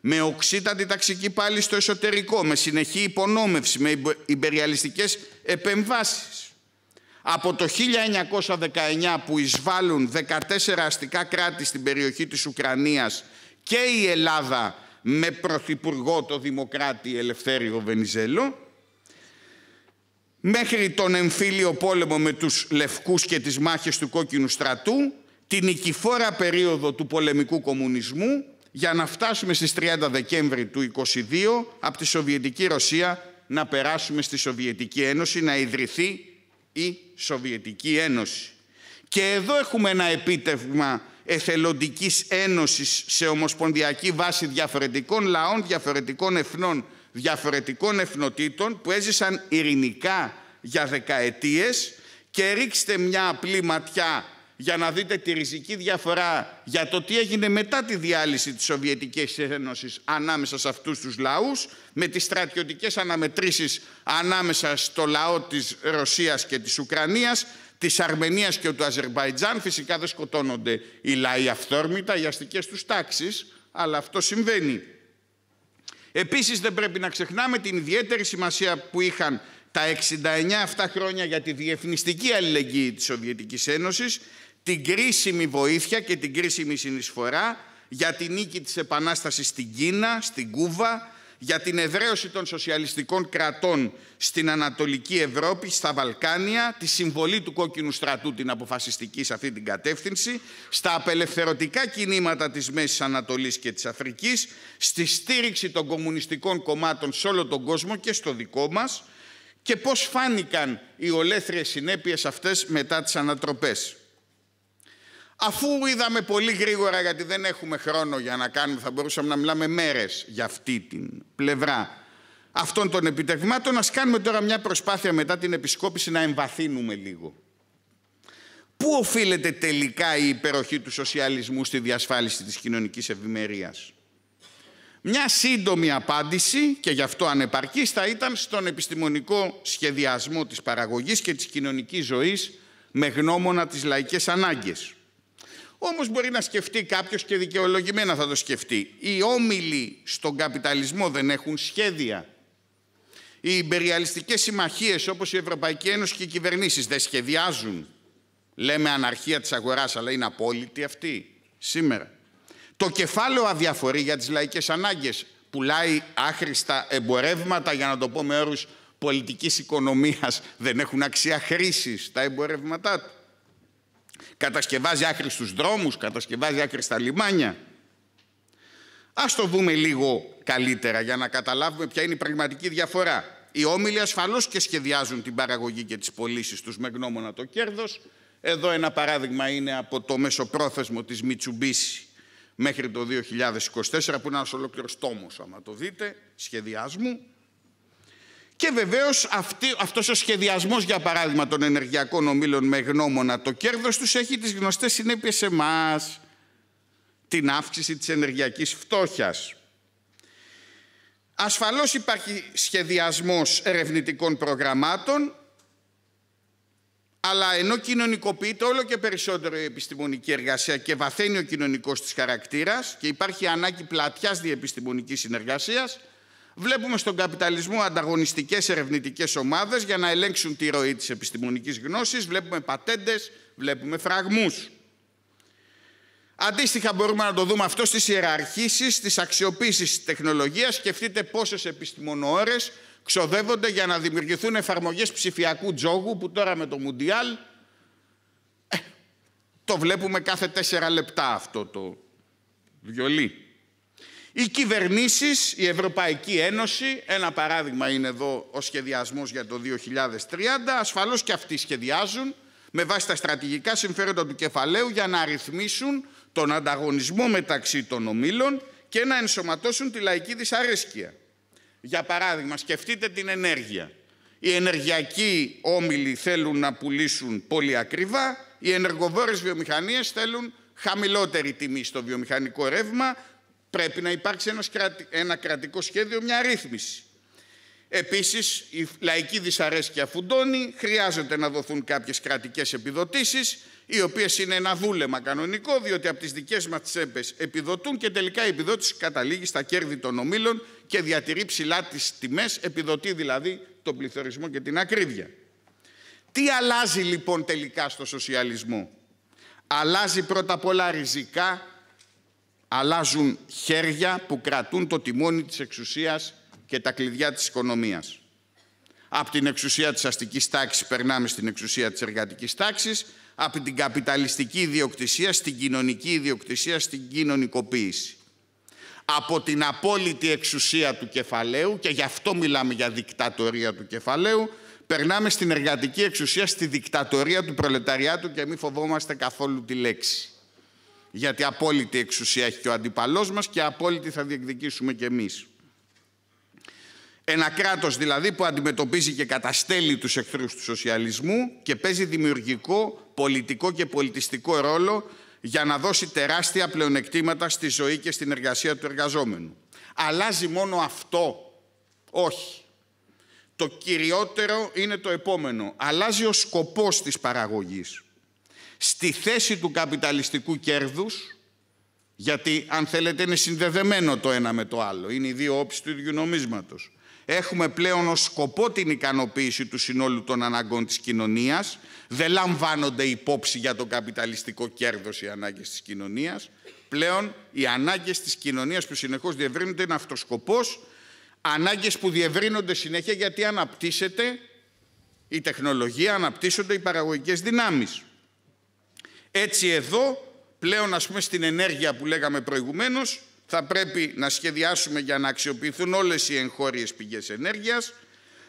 με οξύτατη ταξική πάλι στο εσωτερικό, με συνεχή υπονόμευση, με υπεριαλιστικές επεμβάσεις. Από το 1919 που εισβάλλουν 14 αστικά κράτη στην περιοχή της Ουκρανίας και η Ελλάδα με πρωθυπουργό το Δημοκράτη Ελευθέριο Βενιζέλο, μέχρι τον εμφύλιο πόλεμο με τους Λευκούς και τις μάχες του Κόκκινου Στρατού, την νικηφόρα περίοδο του πολεμικού κομμουνισμού, για να φτάσουμε στις 30 Δεκέμβρη του 22 από τη Σοβιετική Ρωσία να περάσουμε στη Σοβιετική Ένωση, να ιδρυθεί η Σοβιετική Ένωση. Και εδώ έχουμε ένα επίτευγμα εθελοντικής ένωσης σε ομοσπονδιακή βάση διαφορετικών λαών, διαφορετικών εθνών διαφορετικών εθνοτήτων που έζησαν ειρηνικά για δεκαετίες και ρίξτε μια απλή ματιά για να δείτε τη ριζική διαφορά για το τι έγινε μετά τη διάλυση της Σοβιετικής Ένωσης ανάμεσα σε αυτούς τους λαούς, με τις στρατιωτικές αναμετρήσεις ανάμεσα στο λαό της Ρωσίας και της Ουκρανίας, της Αρμενίας και του Αζερβαϊτζάν. Φυσικά δεν σκοτώνονται οι λαοί αυθόρμητα, οι αστικές τους τάξεις, αλλά αυτό συμβαίνει. Επίσης δεν πρέπει να ξεχνάμε την ιδιαίτερη σημασία που είχαν τα 69 αυτά χρόνια για τη διεθνιστική αλληλεγγύη της Σοβιετικής Ένωσης, την κρίσιμη βοήθεια και την κρίσιμη συνεισφορά για την νίκη της Επανάστασης στην Κίνα, στην Κούβα, για την εδραίωση των σοσιαλιστικών κρατών στην Ανατολική Ευρώπη, στα Βαλκάνια, τη συμβολή του κόκκινου στρατού την αποφασιστική σε αυτή την κατεύθυνση, στα απελευθερωτικά κινήματα της Μέσης Ανατολής και της Αφρικής, στη στήριξη των κομμουνιστικών κομμάτων σε όλο τον κόσμο και στο δικό μας και πώς φάνηκαν οι ολέθριες συνέπειες αυτές μετά τις ανατροπές. Αφού είδαμε πολύ γρήγορα, γιατί δεν έχουμε χρόνο για να κάνουμε, θα μπορούσαμε να μιλάμε μέρες για αυτή την πλευρά αυτών των επιτευγμάτων, να κάνουμε τώρα μια προσπάθεια μετά την επισκόπηση να εμβαθύνουμε λίγο. Πού οφείλεται τελικά η υπεροχή του σοσιαλισμού στη διασφάλιση της κοινωνικής ευημερίας. Μια σύντομη απάντηση, και γι' αυτό ανεπαρκής, θα ήταν στον επιστημονικό σχεδιασμό της παραγωγής και της κοινωνικής ζωής με γνώμονα τις λαϊκές ανάγκες. Όμως μπορεί να σκεφτεί κάποιος και δικαιολογημένα θα το σκεφτεί. Οι όμιλοι στον καπιταλισμό δεν έχουν σχέδια. Οι υπεριαλιστικές συμμαχίες όπως η Ευρωπαϊκή Ένωση και οι κυβερνήσεις δεν σχεδιάζουν. Λέμε αναρχία της αγοράς, αλλά είναι απόλυτη αυτή σήμερα. Το κεφάλαιο αδιαφορεί για τις λαϊκές ανάγκες. Πουλάει άχρηστα εμπορεύματα, για να το πω με όρους πολιτικής οικονομίας. Δεν έχουν αξία χρήσης τα εμπορεύματά του κατασκευάζει άκρη στους δρόμους, κατασκευάζει άκρη στα λιμάνια. Ας το δούμε λίγο καλύτερα για να καταλάβουμε ποια είναι η πραγματική διαφορά. Οι όμιλοι ασφαλώς και σχεδιάζουν την παραγωγή και τις πωλήσεις τους με γνώμονα το κέρδος. Εδώ ένα παράδειγμα είναι από το μεσοπρόθεσμο της Mitsubishi μέχρι το 2024, που είναι ένας ολόκληρος τόμος, άμα το δείτε, σχεδιάσμου. Και βεβαίως αυτό αυτός ο σχεδιασμός, για παράδειγμα, των ενεργειακών ομίλων με γνώμονα το κέρδος τους έχει τις γνωστές συνέπειες σε εμάς, την αύξηση της ενεργειακής φτώχειας. Ασφαλώς υπάρχει σχεδιασμός ερευνητικών προγραμμάτων, αλλά ενώ κοινωνικοποιείται όλο και περισσότερο η επιστημονική εργασία και βαθαίνει ο κοινωνικός της χαρακτήρας και υπάρχει ανάγκη πλατιάς διεπιστημονικής συνεργασίας, Βλέπουμε στον καπιταλισμό ανταγωνιστικές ερευνητικές ομάδες για να ελέγξουν τη ροή της επιστημονικής γνώσης. Βλέπουμε πατέντες, βλέπουμε φραγμούς. Αντίστοιχα μπορούμε να το δούμε αυτό στις ιεραρχήσεις, στις αξιοποίησεις της τεχνολογίας. Σκεφτείτε πόσες επιστημονοώρες ξοδεύονται για να δημιουργηθούν εφαρμογές ψηφιακού τζόγου που τώρα με το Μουντιάλ ε, το βλέπουμε κάθε τέσσερα λεπτά αυτό το βιολί. Οι κυβερνήσεις, η Ευρωπαϊκή Ένωση, ένα παράδειγμα είναι εδώ ο σχεδιασμός για το 2030, ασφαλώς και αυτοί σχεδιάζουν με βάση τα στρατηγικά συμφέροντα του κεφαλαίου για να ρυθμίσουν τον ανταγωνισμό μεταξύ των ομίλων και να ενσωματώσουν τη λαϊκή δυσαρέσκεια. Για παράδειγμα, σκεφτείτε την ενέργεια. Οι ενεργειακοί όμιλοι θέλουν να πουλήσουν πολύ ακριβά, οι ενεργοβόρες βιομηχανίες θέλουν χαμηλότερη τιμή στο βιομηχανικό ρεύμα, Πρέπει να υπάρξει ένας κρατικό σχέδιο, μια ρύθμιση. Επίσης, η λαϊκή δυσαρέσκεια φουντώνει, χρειάζεται να δοθούν κάποιες κρατικές επιδοτήσεις, οι οποίες είναι ένα δούλεμα κανονικό, διότι από τις δικές μας τσέπες επιδοτούν και τελικά η επιδότηση καταλήγει στα κέρδη των ομίλων και διατηρεί ψηλά τις τιμές, επιδοτεί δηλαδή τον πληθωρισμό και την ακρίβεια. Τι αλλάζει λοιπόν τελικά στο σοσιαλισμό. Αλλάζει πρώτα απ' όλα ριζικά αλλάζουν χέρια που κρατούν το τιμόνι της εξουσίας και τα κλειδιά της οικονομίας. Από την εξουσία της αστικής τάξης περνάμε στην εξουσία της εργατικής τάξης, από την καπιταλιστική ιδιοκτησία στην κοινωνική ιδιοκτησία, στην κοινωνικοποίηση. Από την απόλυτη εξουσία του κεφαλαίου, και γι' αυτό μιλάμε για δικτατορία του κεφαλαίου, περνάμε στην εργατική εξουσία, στη δικτατορία του προλεταριάτου και μη φοβόμαστε καθόλου τη λέξη γιατί απόλυτη εξουσία έχει και ο αντιπαλός μας και απόλυτη θα διεκδικήσουμε και εμείς. Ένα κράτος δηλαδή που αντιμετωπίζει και καταστέλει τους εχθρούς του σοσιαλισμού και παίζει δημιουργικό, πολιτικό και πολιτιστικό ρόλο για να δώσει τεράστια πλεονεκτήματα στη ζωή και στην εργασία του εργαζόμενου. Αλλάζει μόνο αυτό. Όχι. Το κυριότερο είναι το επόμενο. Αλλάζει ο σκοπός της παραγωγής στη θέση του καπιταλιστικού κέρδους, γιατί αν θέλετε είναι συνδεδεμένο το ένα με το άλλο, είναι οι δύο όψεις του ίδιου νομίσματος. Έχουμε πλέον ως σκοπό την ικανοποίηση του συνόλου των αναγκών της κοινωνίας, δεν λαμβάνονται υπόψη για το καπιταλιστικό κέρδος οι ανάγκες της κοινωνίας, πλέον οι ανάγκες της κοινωνίας που συνεχώς διευρύνονται είναι αυτός σκοπός, ανάγκες που διευρύνονται συνέχεια γιατί αναπτύσσεται η τεχνολογία, αναπτύσσονται οι παραγωγικές δυνάμεις. Έτσι εδώ, πλέον ας πούμε στην ενέργεια που λέγαμε προηγουμένως, θα πρέπει να σχεδιάσουμε για να αξιοποιηθούν όλες οι εγχώριες πηγές ενέργειας,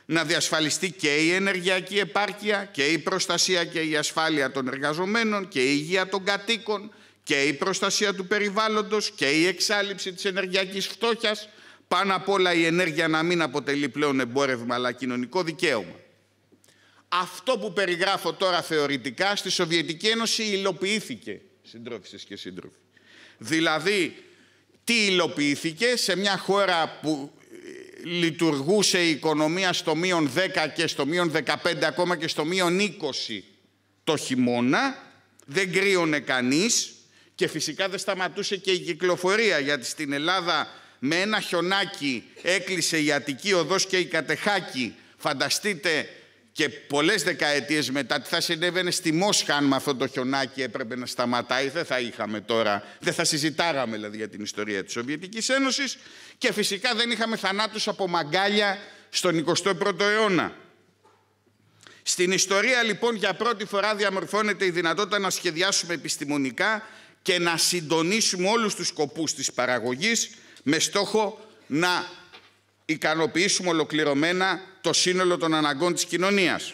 να διασφαλιστεί και η ενεργειακή επάρκεια και η προστασία και η ασφάλεια των εργαζομένων και η υγεία των κατοίκων και η προστασία του περιβάλλοντος και η εξάλληψη της ενεργειακής φτώχειας. Πάνω απ' όλα η ενέργεια να μην αποτελεί πλέον εμπόρευμα αλλά κοινωνικό δικαίωμα. Αυτό που περιγράφω τώρα θεωρητικά στη Σοβιετική Ένωση υλοποιήθηκε, συντρόφισσες και σύντροφοι. Δηλαδή, τι υλοποιήθηκε σε μια χώρα που ε, λειτουργούσε η οικονομία στο μείον 10 και στο μείον 15, ακόμα και στο μείον 20 το χειμώνα, δεν κρύωνε κανείς και φυσικά δεν σταματούσε και η κυκλοφορία, γιατί στην Ελλάδα με ένα χιονάκι έκλεισε η Αττική Οδός και η Κατεχάκη. Φανταστείτε και πολλές δεκαετίες μετά τι θα συνέβαινε στη Μόσχα αν με αυτό το χιονάκι έπρεπε να σταματάει, δεν θα είχαμε τώρα, δεν θα συζητάγαμε δηλαδή για την ιστορία της Σοβιετικής Ένωσης. και φυσικά δεν είχαμε θανάτους από μαγκάλια στον 21ο αιώνα. Στην ιστορία λοιπόν για πρώτη φορά διαμορφώνεται η δυνατότητα να σχεδιάσουμε επιστημονικά και να συντονίσουμε όλους τους σκοπούς της παραγωγής με στόχο να ικανοποιήσουμε ολοκληρωμένα το σύνολο των αναγκών της κοινωνίας.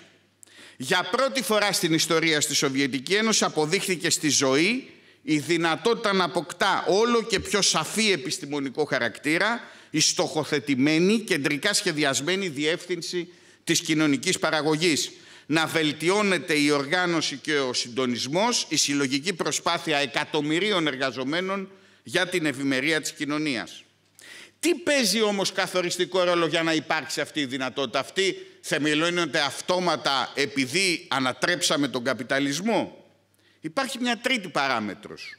Για πρώτη φορά στην ιστορία στη Σοβιετική Ένωση αποδείχθηκε στη ζωή η δυνατότητα να αποκτά όλο και πιο σαφή επιστημονικό χαρακτήρα η στοχοθετημένη, κεντρικά σχεδιασμένη διεύθυνση της κοινωνικής παραγωγής. Να βελτιώνεται η οργάνωση και ο συντονισμός, η συλλογική προσπάθεια εκατομμυρίων εργαζομένων για την ευημερία της κοινωνίας. Τι παίζει όμως καθοριστικό ρόλο για να υπάρξει αυτή η δυνατότητα. Αυτή θεμελώνεται αυτόματα επειδή ανατρέψαμε τον καπιταλισμό. Υπάρχει μια τρίτη παράμετρος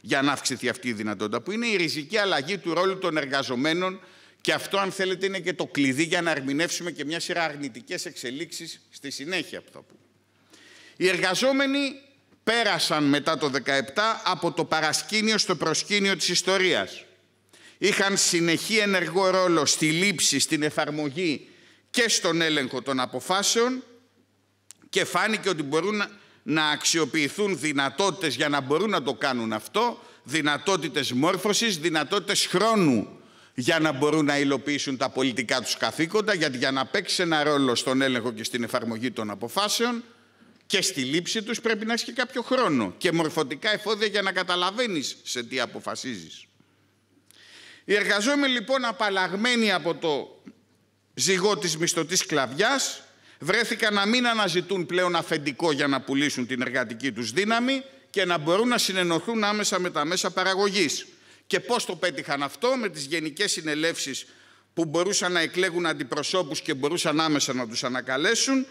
για να αυξηθεί αυτή η δυνατότητα που είναι η ριζική αλλαγή του ρόλου των εργαζομένων και αυτό αν θέλετε είναι και το κλειδί για να ερμηνεύσουμε και μια σειρά αρνητικές εξελίξεις στη συνέχεια που Οι εργαζόμενοι πέρασαν μετά το 17 από το παρασκήνιο στο προσκήνιο της ιστορίας είχαν συνεχή ενεργό ρόλο στη λήψη, στην εφαρμογή και στον έλεγχο των αποφάσεων και φάνηκε ότι μπορούν να αξιοποιηθούν δυνατότητες για να μπορούν να το κάνουν αυτό, δυνατότητες μόρφωσης, δυνατότητες χρόνου για να μπορούν να υλοποιήσουν τα πολιτικά τους καθήκοντα, γιατί για να παίξει ένα ρόλο στον έλεγχο και στην εφαρμογή των αποφάσεων και στη λήψη τους πρέπει να έχει και κάποιο χρόνο και μορφωτικά εφόδια για να καταλαβαίνεις σε τι αποφασίζεις. Οι εργαζόμενοι λοιπόν απαλλαγμένοι από το ζυγό της μισθωτής σκλαβιάς βρέθηκαν να μην αναζητούν πλέον αφεντικό για να πουλήσουν την εργατική τους δύναμη και να μπορούν να συνενωθούν άμεσα με τα μέσα παραγωγής. Και πώς το πέτυχαν αυτό με τις γενικές συνελεύσεις που μπορούσαν να εκλέγουν αντιπροσώπους και μπορούσαν άμεσα να τους ανακαλέσουν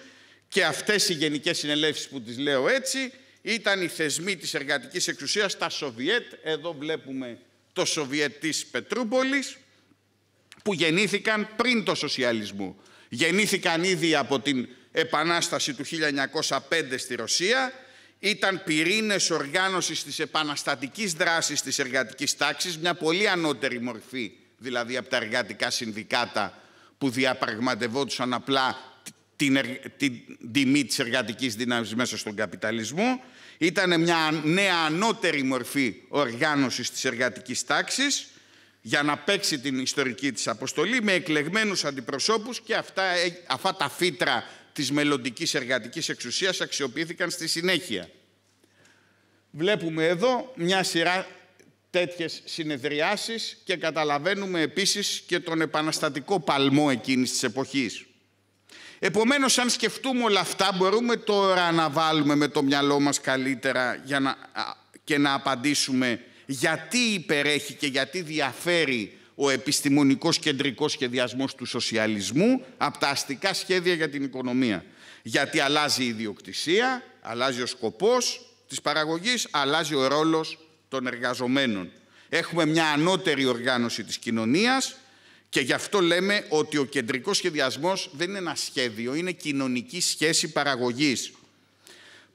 και αυτές οι γενικές συνελεύσεις που τις λέω έτσι ήταν οι θεσμοί της εργατικής εξουσίας, τα Σοβιέτ, εδώ βλέπουμε το Σοβιετ Πετρούπολης, που γεννήθηκαν πριν το σοσιαλισμό. Γεννήθηκαν ήδη από την Επανάσταση του 1905 στη Ρωσία, ήταν πυρήνες οργάνωσης της επαναστατικής δράσης της εργατικής τάξης, μια πολύ ανώτερη μορφή, δηλαδή από τα εργατικά συνδικάτα που διαπραγματευόντουσαν απλά την, την τιμή της εργατικής δύναμης μέσα στον καπιταλισμό ήταν μια νέα ανώτερη μορφή οργάνωσης της εργατικής τάξης για να παίξει την ιστορική της αποστολή με εκλεγμένους αντιπροσώπους και αυτά, ε, αυτά τα φύτρα της μελλοντικής εργατικής εξουσίας αξιοποιήθηκαν στη συνέχεια. Βλέπουμε εδώ μια σειρά τέτοιες συνεδριάσεις και καταλαβαίνουμε επίσης και τον επαναστατικό παλμό εκείνης της εποχής. Επομένως, αν σκεφτούμε όλα αυτά, μπορούμε τώρα να βάλουμε με το μυαλό μας καλύτερα για να, και να απαντήσουμε γιατί υπερέχει και γιατί διαφέρει ο επιστημονικός κεντρικός σχεδιασμός του σοσιαλισμού από τα αστικά σχέδια για την οικονομία. Γιατί αλλάζει η ιδιοκτησία, αλλάζει ο σκοπός της παραγωγής, αλλάζει ο ρόλος των εργαζομένων. Έχουμε μια ανώτερη οργάνωση της κοινωνίας, και γι' αυτό λέμε ότι ο κεντρικός σχεδιασμός δεν είναι ένα σχέδιο, είναι κοινωνική σχέση παραγωγής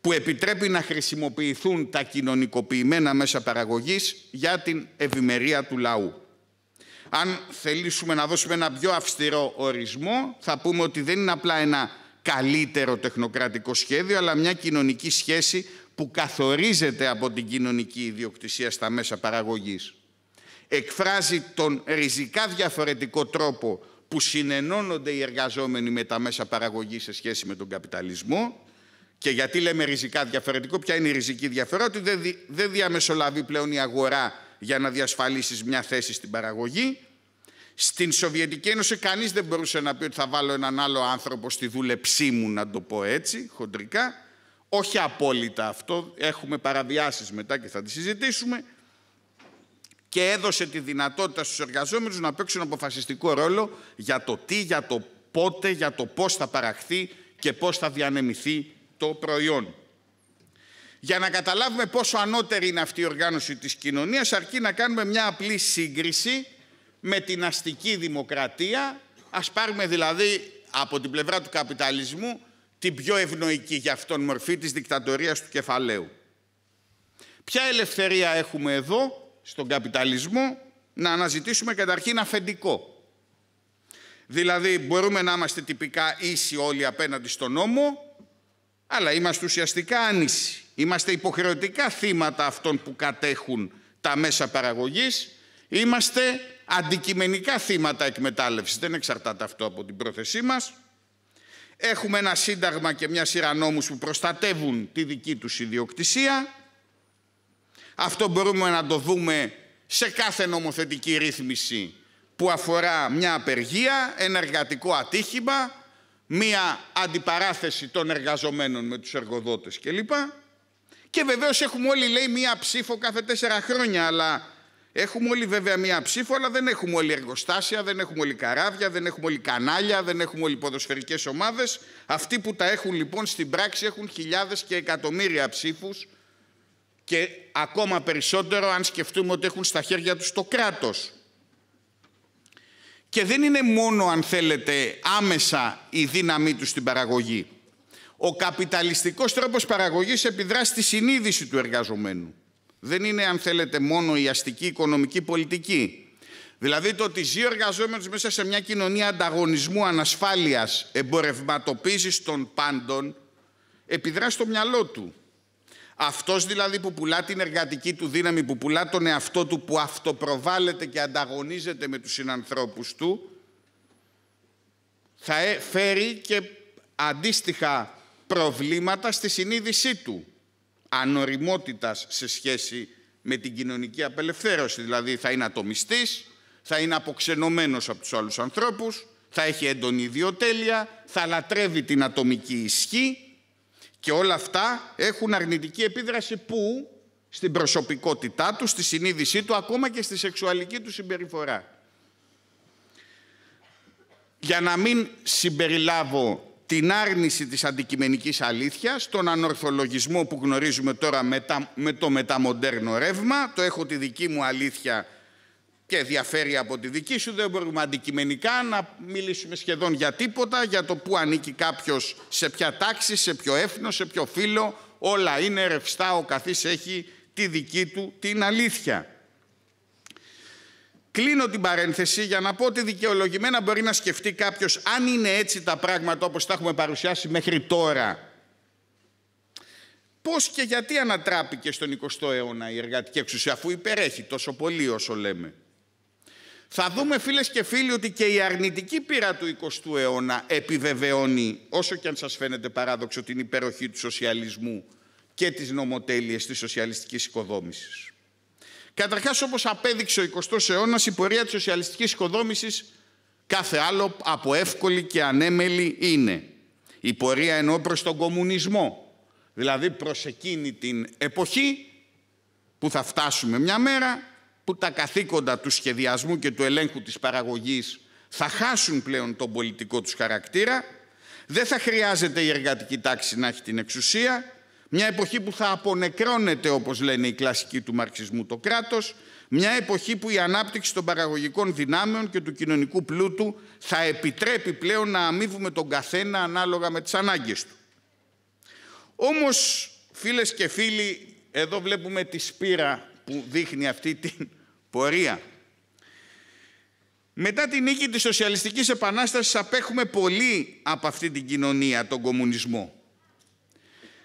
που επιτρέπει να χρησιμοποιηθούν τα κοινωνικοποιημένα μέσα παραγωγής για την ευημερία του λαού. Αν θελήσουμε να δώσουμε ένα πιο αυστηρό ορισμό, θα πούμε ότι δεν είναι απλά ένα καλύτερο τεχνοκρατικό σχέδιο, αλλά μια κοινωνική σχέση που καθορίζεται από την κοινωνική ιδιοκτησία στα μέσα παραγωγής εκφράζει τον ριζικά διαφορετικό τρόπο που συνενώνονται οι εργαζόμενοι με τα μέσα παραγωγής σε σχέση με τον καπιταλισμό και γιατί λέμε ριζικά διαφορετικό, ποια είναι η ριζική διαφορά, ότι δεν, διαμεσολαβεί πλέον η αγορά για να διασφαλίσεις μια θέση στην παραγωγή. Στην Σοβιετική Ένωση κανείς δεν μπορούσε να πει ότι θα βάλω έναν άλλο άνθρωπο στη δούλεψή μου, να το πω έτσι, χοντρικά. Όχι απόλυτα αυτό, έχουμε παραβιάσεις μετά και θα τις συζητήσουμε και έδωσε τη δυνατότητα στους εργαζόμενους να παίξουν αποφασιστικό ρόλο για το τι, για το πότε, για το πώς θα παραχθεί και πώς θα διανεμηθεί το προϊόν. Για να καταλάβουμε πόσο ανώτερη είναι αυτή η οργάνωση της κοινωνίας, αρκεί να κάνουμε μια απλή σύγκριση με την αστική δημοκρατία. Ας πάρουμε δηλαδή από την πλευρά του καπιταλισμού την πιο ευνοϊκή για αυτόν μορφή της δικτατορίας του κεφαλαίου. Ποια ελευθερία έχουμε εδώ, στον καπιταλισμό να αναζητήσουμε καταρχήν αφεντικό. Δηλαδή μπορούμε να είμαστε τυπικά ίσοι όλοι απέναντι στον νόμο, αλλά είμαστε ουσιαστικά άνισοι. Είμαστε υποχρεωτικά θύματα αυτών που κατέχουν τα μέσα παραγωγής. Είμαστε αντικειμενικά θύματα εκμετάλλευσης. Δεν εξαρτάται αυτό από την πρόθεσή μας. Έχουμε ένα σύνταγμα και μια σειρά νόμους που προστατεύουν τη δική τους ιδιοκτησία αυτό μπορούμε να το δούμε σε κάθε νομοθετική ρύθμιση που αφορά μια απεργία, ένα εργατικό ατύχημα, μια αντιπαράθεση των εργαζομένων με τους εργοδότες κλπ. Και βεβαίως έχουμε όλοι, λέει, μία ψήφο κάθε τέσσερα χρόνια, αλλά έχουμε όλοι βέβαια μία ψήφο, αλλά δεν έχουμε όλοι εργοστάσια, δεν έχουμε όλοι καράβια, δεν έχουμε όλοι κανάλια, δεν έχουμε όλοι ποδοσφαιρικές ομάδες. Αυτοί που τα έχουν λοιπόν στην πράξη έχουν χιλιάδες και εκατομμύρια ψήφους και ακόμα περισσότερο αν σκεφτούμε ότι έχουν στα χέρια τους το κράτος. Και δεν είναι μόνο, αν θέλετε, άμεσα η δύναμή τους στην παραγωγή. Ο καπιταλιστικός τρόπος παραγωγής επιδρά στη συνείδηση του εργαζομένου. Δεν είναι, αν θέλετε, μόνο η αστική οικονομική πολιτική. Δηλαδή το ότι ζει ο εργαζόμενος μέσα σε μια κοινωνία ανταγωνισμού, ανασφάλειας, εμπορευματοποίησης των πάντων, επιδρά στο μυαλό του. Αυτός δηλαδή που πουλά την εργατική του δύναμη, που πουλά τον εαυτό του, που αυτοπροβάλλεται και ανταγωνίζεται με τους συνανθρώπους του, θα ε, φέρει και αντίστοιχα προβλήματα στη συνείδησή του. Ανοριμότητας σε σχέση με την κοινωνική απελευθέρωση. Δηλαδή θα είναι ατομιστής, θα είναι αποξενωμένος από τους άλλους ανθρώπους, θα έχει έντονη ιδιοτέλεια, θα λατρεύει την ατομική ισχύ και όλα αυτά έχουν αρνητική επίδραση που στην προσωπικότητά του, στη συνείδησή του, ακόμα και στη σεξουαλική του συμπεριφορά. Για να μην συμπεριλάβω την άρνηση της αντικειμενικής αλήθειας, τον ανορθολογισμό που γνωρίζουμε τώρα με το μεταμοντέρνο ρεύμα, το έχω τη δική μου αλήθεια και διαφέρει από τη δική σου, δεν μπορούμε αντικειμενικά να μιλήσουμε σχεδόν για τίποτα, για το πού ανήκει κάποιος, σε ποια τάξη, σε ποιο έθνος, σε ποιο φίλο, όλα είναι ρευστά, ο καθής έχει τη δική του την αλήθεια. Κλείνω την παρένθεση για να πω ότι δικαιολογημένα μπορεί να σκεφτεί κάποιος αν είναι έτσι τα πράγματα όπως τα έχουμε παρουσιάσει μέχρι τώρα. Πώς και γιατί ανατράπηκε στον 20ο αιώνα η εργατική εξουσία αφού υπερέχει τόσο πολύ όσο λέμε. Θα δούμε φίλες και φίλοι ότι και η αρνητική πείρα του 20ου αιώνα επιβεβαιώνει, όσο και αν σας φαίνεται παράδοξο, την υπεροχή του σοσιαλισμού και τις νομοτέλειες της σοσιαλιστικής οικοδόμησης. Καταρχάς, όπως απέδειξε ο 20ος αιώνας, η πορεία της σοσιαλιστικής οικοδόμησης κάθε άλλο από εύκολη και ανέμελη είναι. Η πορεία ενώ προς τον κομμουνισμό, δηλαδή προς εκείνη την εποχή που θα φτάσουμε μια μέρα που τα καθήκοντα του σχεδιασμού και του ελέγχου της παραγωγής θα χάσουν πλέον τον πολιτικό τους χαρακτήρα, δεν θα χρειάζεται η εργατική τάξη να έχει την εξουσία, μια εποχή που θα απονεκρώνεται, όπως λένε οι κλασικοί του μαρξισμού, το κράτος, μια εποχή που η ανάπτυξη των παραγωγικών δυνάμεων και του κοινωνικού πλούτου θα επιτρέπει πλέον να αμείβουμε τον καθένα ανάλογα με τις ανάγκες του. Όμως, φίλες και φίλοι, εδώ βλέπουμε τη σπήρα που δείχνει αυτή την μετά την νίκη της Σοσιαλιστικής Επανάστασης απέχουμε πολύ από αυτή την κοινωνία, τον κομμουνισμό.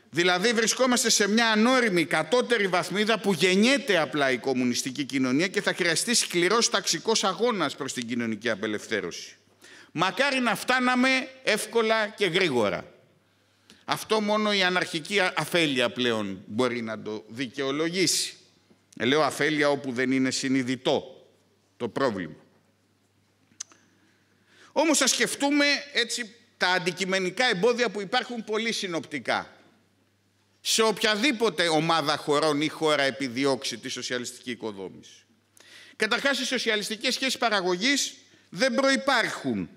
Δηλαδή βρισκόμαστε σε μια ανώριμη, κατώτερη βαθμίδα που γεννιέται απλά η κομμουνιστική κοινωνία και θα χρειαστεί σκληρός ταξικός αγώνας προς την κοινωνική απελευθέρωση. Μακάρι να φτάναμε εύκολα και γρήγορα. Αυτό μόνο η αναρχική αφέλεια πλέον μπορεί να το δικαιολογήσει. Ε, λέω αφέλεια όπου δεν είναι συνειδητό το πρόβλημα. Όμως θα σκεφτούμε έτσι τα αντικειμενικά εμπόδια που υπάρχουν πολύ συνοπτικά. Σε οποιαδήποτε ομάδα χωρών ή χώρα επιδιώξει τη σοσιαλιστική οικοδόμηση. Καταρχάς, οι σοσιαλιστικές σχέσεις παραγωγής δεν προϋπάρχουν.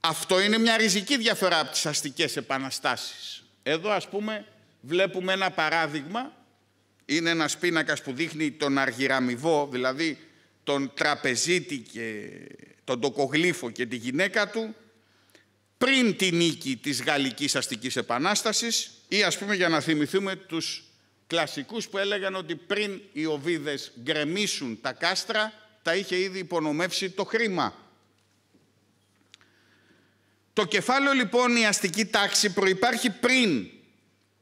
Αυτό είναι μια ριζική διαφορά από τις αστικές επαναστάσεις. Εδώ, ας πούμε, βλέπουμε ένα παράδειγμα είναι ένας πίνακας που δείχνει τον αργυραμιβό, δηλαδή τον τραπεζίτη και τον τοκογλύφο και τη γυναίκα του, πριν τη νίκη της Γαλλικής Αστικής Επανάστασης ή ας πούμε για να θυμηθούμε τους κλασικούς που έλεγαν ότι πριν οι οβίδες γκρεμίσουν τα κάστρα, τα είχε ήδη υπονομεύσει το χρήμα. Το κεφάλαιο λοιπόν η αστική τάξη προϋπάρχει πριν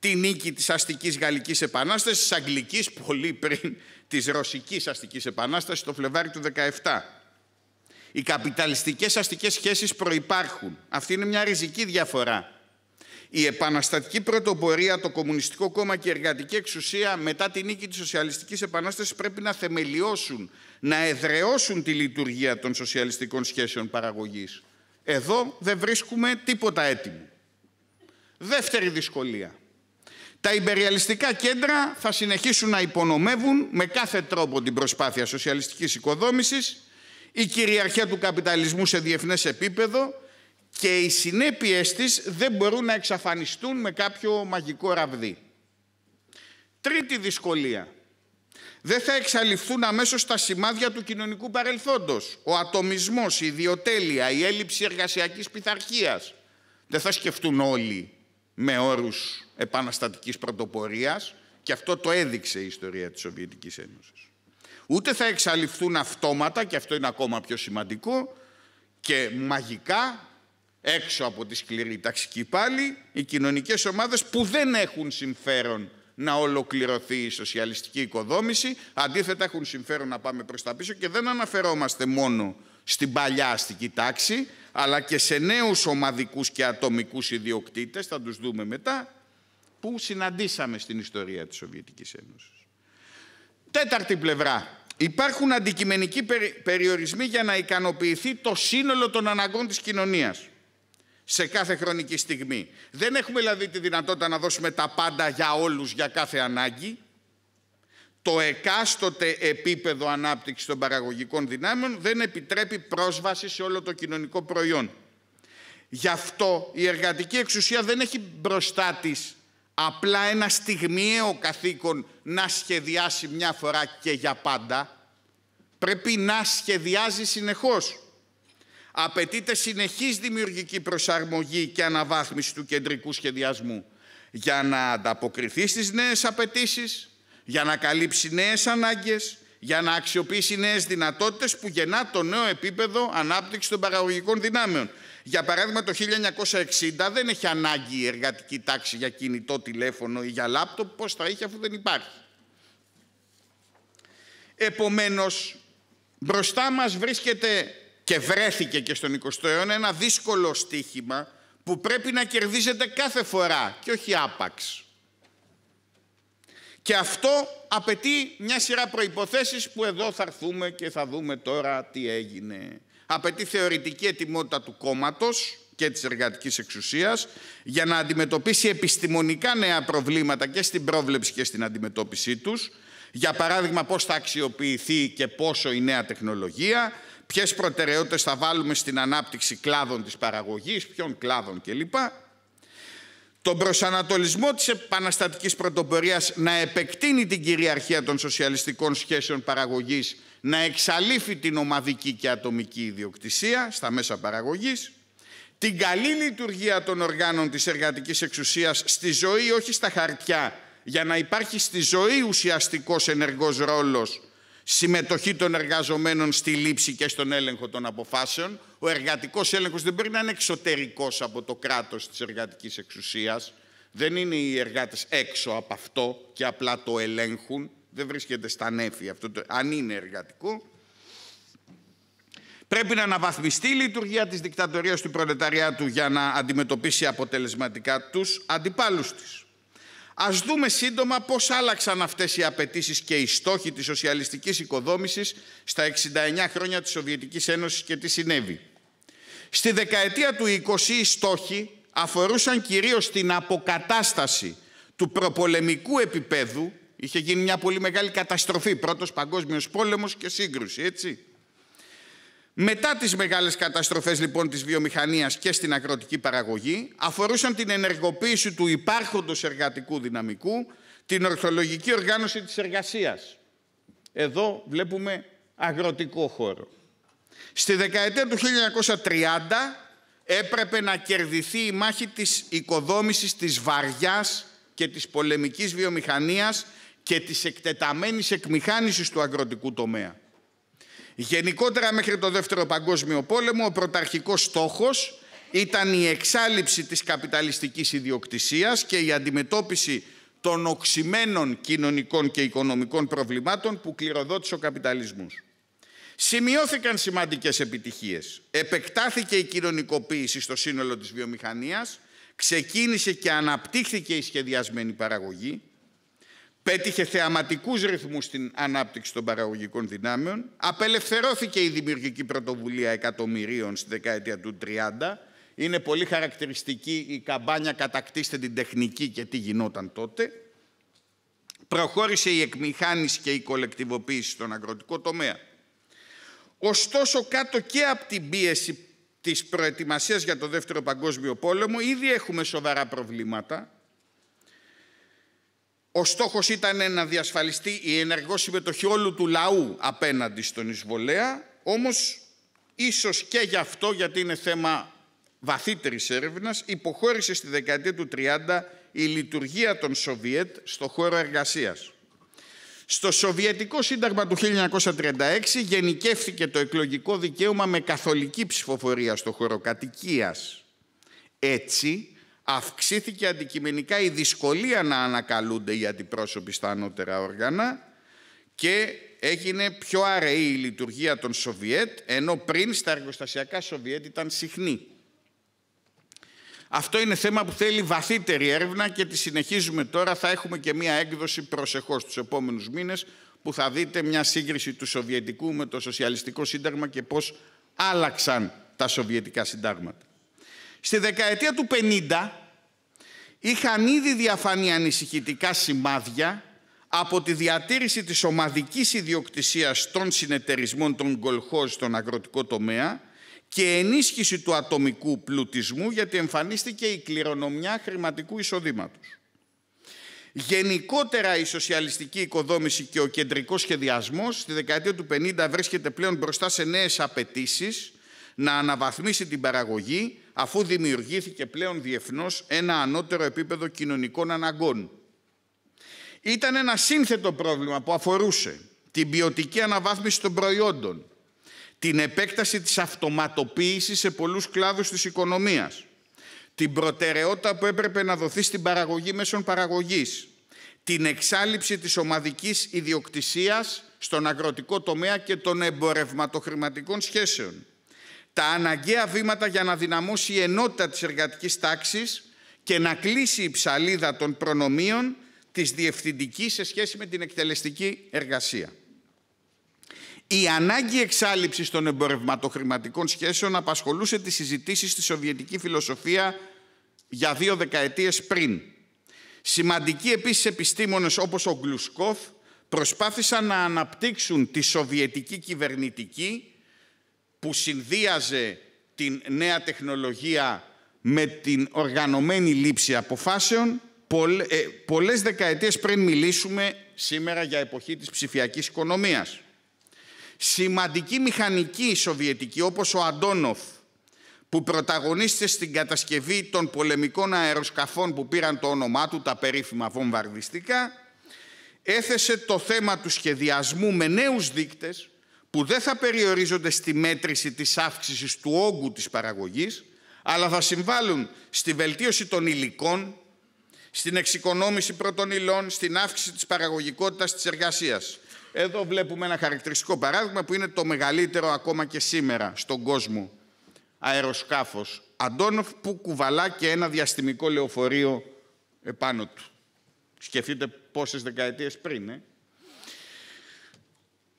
τη νίκη της αστικής γαλλικής επανάστασης, της αγγλικής πολύ πριν της ρωσικής αστικής επανάστασης το Φλεβάρι του 17. Οι καπιταλιστικές αστικές σχέσεις προϋπάρχουν. Αυτή είναι μια ριζική διαφορά. Η επαναστατική πρωτοπορία, το Κομμουνιστικό Κόμμα και η Εργατική Εξουσία μετά τη νίκη της Σοσιαλιστικής Επανάστασης πρέπει να θεμελιώσουν, να εδρεώσουν τη λειτουργία των σοσιαλιστικών σχέσεων παραγωγής. Εδώ δεν βρίσκουμε τίποτα έτοιμο. Δεύτερη δυσκολία. Τα υπεριαλιστικά κέντρα θα συνεχίσουν να υπονομεύουν με κάθε τρόπο την προσπάθεια σοσιαλιστικής οικοδόμησης, η κυριαρχία του καπιταλισμού σε διεθνές επίπεδο και οι συνέπειες της δεν μπορούν να εξαφανιστούν με κάποιο μαγικό ραβδί. Τρίτη δυσκολία. Δεν θα εξαλειφθούν αμέσως τα σημάδια του κοινωνικού παρελθόντος. Ο ατομισμός, η ιδιοτέλεια, η έλλειψη εργασιακής πειθαρχίας. Δεν θα σκεφτούν όλοι με όρους επαναστατικής πρωτοπορίας και αυτό το έδειξε η ιστορία της Σοβιετικής Ένωσης. Ούτε θα εξαλειφθούν αυτόματα, και αυτό είναι ακόμα πιο σημαντικό, και μαγικά, έξω από τη σκληρή ταξική πάλι, οι κοινωνικές ομάδες που δεν έχουν συμφέρον να ολοκληρωθεί η σοσιαλιστική οικοδόμηση, αντίθετα έχουν συμφέρον να πάμε προς τα πίσω και δεν αναφερόμαστε μόνο στην παλιά αστική τάξη, αλλά και σε νέους ομαδικούς και ατομικούς ιδιοκτήτες, θα τους δούμε μετά, που συναντήσαμε στην ιστορία της Σοβιετικής Ένωσης. Τέταρτη πλευρά. Υπάρχουν αντικειμενικοί περιορισμοί για να ικανοποιηθεί το σύνολο των αναγκών της κοινωνίας σε κάθε χρονική στιγμή. Δεν έχουμε δηλαδή τη δυνατότητα να δώσουμε τα πάντα για όλους, για κάθε ανάγκη, το εκάστοτε επίπεδο ανάπτυξης των παραγωγικών δυνάμεων δεν επιτρέπει πρόσβαση σε όλο το κοινωνικό προϊόν. Γι' αυτό η εργατική εξουσία δεν έχει μπροστά της απλά ένα στιγμιαίο καθήκον να σχεδιάσει μια φορά και για πάντα. Πρέπει να σχεδιάζει συνεχώς. Απαιτείται συνεχής δημιουργική προσαρμογή και αναβάθμιση του κεντρικού σχεδιασμού για να ανταποκριθεί στις νέες απαιτήσεις, για να καλύψει νέες ανάγκες, για να αξιοποιήσει νέες δυνατότητες που γεννά το νέο επίπεδο ανάπτυξης των παραγωγικών δυνάμεων. Για παράδειγμα, το 1960 δεν έχει ανάγκη η εργατική τάξη για κινητό τηλέφωνο ή για λάπτοπ, πώς θα έχει αφού δεν υπάρχει. Επομένως, μπροστά μας βρίσκεται και βρέθηκε και στον 20ο αιώνα ένα δύσκολο στίχημα που πρέπει να κερδίζεται κάθε φορά και όχι άπαξ. Και αυτό απαιτεί μια σειρά προϋποθέσεις που εδώ θα έρθουμε και θα δούμε τώρα τι έγινε. Απαιτεί θεωρητική ετοιμότητα του κόμματος και της εργατικής εξουσίας για να αντιμετωπίσει επιστημονικά νέα προβλήματα και στην πρόβλεψη και στην αντιμετώπιση τους. Για παράδειγμα, πώς θα αξιοποιηθεί και πόσο η νέα τεχνολογία, ποιες προτεραιότητες θα βάλουμε στην ανάπτυξη κλάδων της παραγωγής, ποιων κλάδων κλπ τον προσανατολισμό της επαναστατικής πρωτοπορίας να επεκτείνει την κυριαρχία των σοσιαλιστικών σχέσεων παραγωγής, να εξαλείφει την ομαδική και ατομική ιδιοκτησία στα μέσα παραγωγής, την καλή λειτουργία των οργάνων της εργατικής εξουσίας στη ζωή, όχι στα χαρτιά, για να υπάρχει στη ζωή ουσιαστικός ενεργός ρόλος συμμετοχή των εργαζομένων στη λήψη και στον έλεγχο των αποφάσεων. Ο εργατικός έλεγχος δεν μπορεί να είναι εξωτερικός από το κράτος της εργατικής εξουσίας. Δεν είναι οι εργάτες έξω από αυτό και απλά το ελέγχουν. Δεν βρίσκεται στα νέφη αυτό, το, αν είναι εργατικό. Πρέπει να αναβαθμιστεί η λειτουργία της δικτατορίας του προλεταριάτου για να αντιμετωπίσει αποτελεσματικά τους αντιπάλους της. Ας δούμε σύντομα πώς άλλαξαν αυτές οι απαιτήσεις και οι στόχοι της σοσιαλιστικής οικοδόμησης στα 69 χρόνια της Σοβιετικής Ένωσης και τι συνέβη. Στη δεκαετία του 20 οι στόχοι αφορούσαν κυρίως την αποκατάσταση του προπολεμικού επίπεδου, είχε γίνει μια πολύ μεγάλη καταστροφή, πρώτος παγκόσμιος πόλεμος και σύγκρουση, έτσι, μετά τις μεγάλες καταστροφές λοιπόν της βιομηχανίας και στην αγροτική παραγωγή αφορούσαν την ενεργοποίηση του υπάρχοντος εργατικού δυναμικού, την ορθολογική οργάνωση της εργασίας. Εδώ βλέπουμε αγροτικό χώρο. Στη δεκαετία του 1930 έπρεπε να κερδιθεί η μάχη της οικοδόμησης της βαριάς και της πολεμικής βιομηχανίας και της εκτεταμένης εκμηχάνησης του αγροτικού τομέα. Γενικότερα μέχρι το Δεύτερο Παγκόσμιο Πόλεμο ο πρωταρχικός στόχος ήταν η εξάλληψη της καπιταλιστικής ιδιοκτησίας και η αντιμετώπιση των οξυμένων κοινωνικών και οικονομικών προβλημάτων που κληροδότησε ο καπιταλισμός. Σημειώθηκαν σημαντικές επιτυχίες. Επεκτάθηκε η κοινωνικοποίηση στο σύνολο της βιομηχανίας, ξεκίνησε και αναπτύχθηκε η σχεδιασμένη παραγωγή, Πέτυχε θεαματικούς ρυθμούς στην ανάπτυξη των παραγωγικών δυνάμεων. Απελευθερώθηκε η δημιουργική πρωτοβουλία εκατομμυρίων στη δεκαετία του 30. Είναι πολύ χαρακτηριστική η καμπάνια «Κατακτήστε την τεχνική» και τι γινόταν τότε. Προχώρησε η εκμηχάνηση και η κολεκτιβοποίηση στον αγροτικό τομέα. Ωστόσο, κάτω και από την πίεση της προετοιμασίας για το Δεύτερο Παγκόσμιο Πόλεμο, ήδη έχουμε σοβαρά προβλήματα ο στόχος ήταν να διασφαλιστεί η ενεργό συμμετοχή όλου του λαού απέναντι στον εισβολέα, όμως ίσως και γι' αυτό, γιατί είναι θέμα βαθύτερης έρευνας, υποχώρησε στη δεκαετία του 30 η λειτουργία των Σοβιέτ στο χώρο εργασίας. Στο Σοβιετικό Σύνταγμα του 1936 γενικεύθηκε το εκλογικό δικαίωμα με καθολική ψηφοφορία στο χώρο κατοικίας. Έτσι, αυξήθηκε αντικειμενικά η δυσκολία να ανακαλούνται οι αντιπρόσωποι στα ανώτερα όργανα και έγινε πιο αραιή η λειτουργία των Σοβιέτ, ενώ πριν στα εργοστασιακά Σοβιέτ ήταν συχνή. Αυτό είναι θέμα που θέλει βαθύτερη έρευνα και τη συνεχίζουμε τώρα. Θα έχουμε και μία έκδοση προσεχώς τους επόμενους μήνες που θα δείτε μια σύγκριση του Σοβιετικού με το Σοσιαλιστικό Σύνταγμα και πώς άλλαξαν τα Σοβιετικά Συντάγματα. Στη δεκαετία του 50 είχαν ήδη διαφανεί ανησυχητικά σημάδια από τη διατήρηση της ομαδικής ιδιοκτησίας των συνεταιρισμών των κολχών στον αγροτικό τομέα και ενίσχυση του ατομικού πλουτισμού γιατί εμφανίστηκε η κληρονομιά χρηματικού εισοδήματος. Γενικότερα η σοσιαλιστική οικοδόμηση και ο κεντρικός σχεδιασμός στη δεκαετία του 50 βρίσκεται πλέον μπροστά σε νέες απαιτήσεις να αναβαθμίσει την παραγωγή αφού δημιουργήθηκε πλέον διεθνώς ένα ανώτερο επίπεδο κοινωνικών αναγκών. Ήταν ένα σύνθετο πρόβλημα που αφορούσε την ποιοτική αναβάθμιση των προϊόντων, την επέκταση της αυτοματοποίησης σε πολλούς κλάδους της οικονομίας, την προτεραιότητα που έπρεπε να δοθεί στην παραγωγή μέσων παραγωγής, την εξάλληψη της ομαδικής ιδιοκτησίας στον αγροτικό τομέα και των εμπορευματοχρηματικών σχέσεων, τα αναγκαία βήματα για να δυναμώσει η ενότητα της εργατικής τάξης και να κλείσει η ψαλίδα των προνομίων της διευθυντικής σε σχέση με την εκτελεστική εργασία. Η ανάγκη εξάλληψης των εμπορευματοχρηματικών σχέσεων απασχολούσε τις συζητήσεις στη Σοβιετική φιλοσοφία για δύο δεκαετίες πριν. Σημαντικοί επίσης επιστήμονες όπως ο Γκλουσκόφ προσπάθησαν να αναπτύξουν τη σοβιετική κυβερνητική που συνδύαζε την νέα τεχνολογία με την οργανωμένη λήψη αποφάσεων. Ε, πολλές δεκαετίες πριν μιλήσουμε σήμερα για εποχή της ψηφιακής οικονομίας. Σημαντική μηχανική σοβιετική όπως ο Αντόνοφ που πρωταγωνίστησε στην κατασκευή των πολεμικών αεροσκαφών που πήραν το όνομά του, τα περίφημα βομβαρδιστικά, έθεσε το θέμα του σχεδιασμού με νέους δείκτες που δεν θα περιορίζονται στη μέτρηση της αύξησης του όγκου της παραγωγής, αλλά θα συμβάλλουν στη βελτίωση των υλικών, στην εξοικονόμηση πρώτων υλών, στην αύξηση της παραγωγικότητας της εργασίας. Εδώ βλέπουμε ένα χαρακτηριστικό παράδειγμα που είναι το μεγαλύτερο ακόμα και σήμερα στον κόσμο αεροσκάφος Αντόνοφ που κουβαλά και ένα διαστημικό λεωφορείο επάνω του. Σκεφτείτε πόσες δεκαετίες πριν, ε?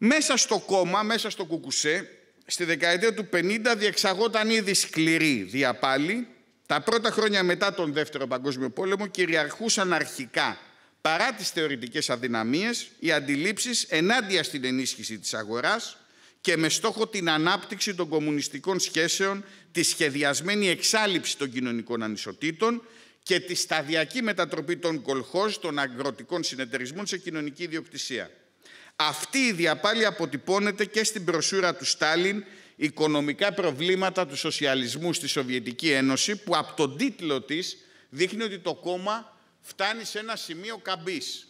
Μέσα στο κόμμα, μέσα στο Κουκουσέ, στη δεκαετία του 50 διεξαγόταν ήδη σκληρή διαπάλη. Τα πρώτα χρόνια μετά τον Δεύτερο Παγκόσμιο Πόλεμο κυριαρχούσαν αρχικά παρά τις θεωρητικές αδυναμίες, οι αντιλήψεις ενάντια στην ενίσχυση της αγοράς και με στόχο την ανάπτυξη των κομμουνιστικών σχέσεων, τη σχεδιασμένη εξάλληψη των κοινωνικών ανισοτήτων και τη σταδιακή μετατροπή των κολχώς των αγροτικών συνεταιρισμών σε κοινωνική ιδιοκτησία. Αυτή η διαπάλη αποτυπώνεται και στην προσούρα του Στάλιν «Οικονομικά προβλήματα του σοσιαλισμού στη Σοβιετική Ένωση» που από τον τίτλο της δείχνει ότι το κόμμα φτάνει σε ένα σημείο καμπής.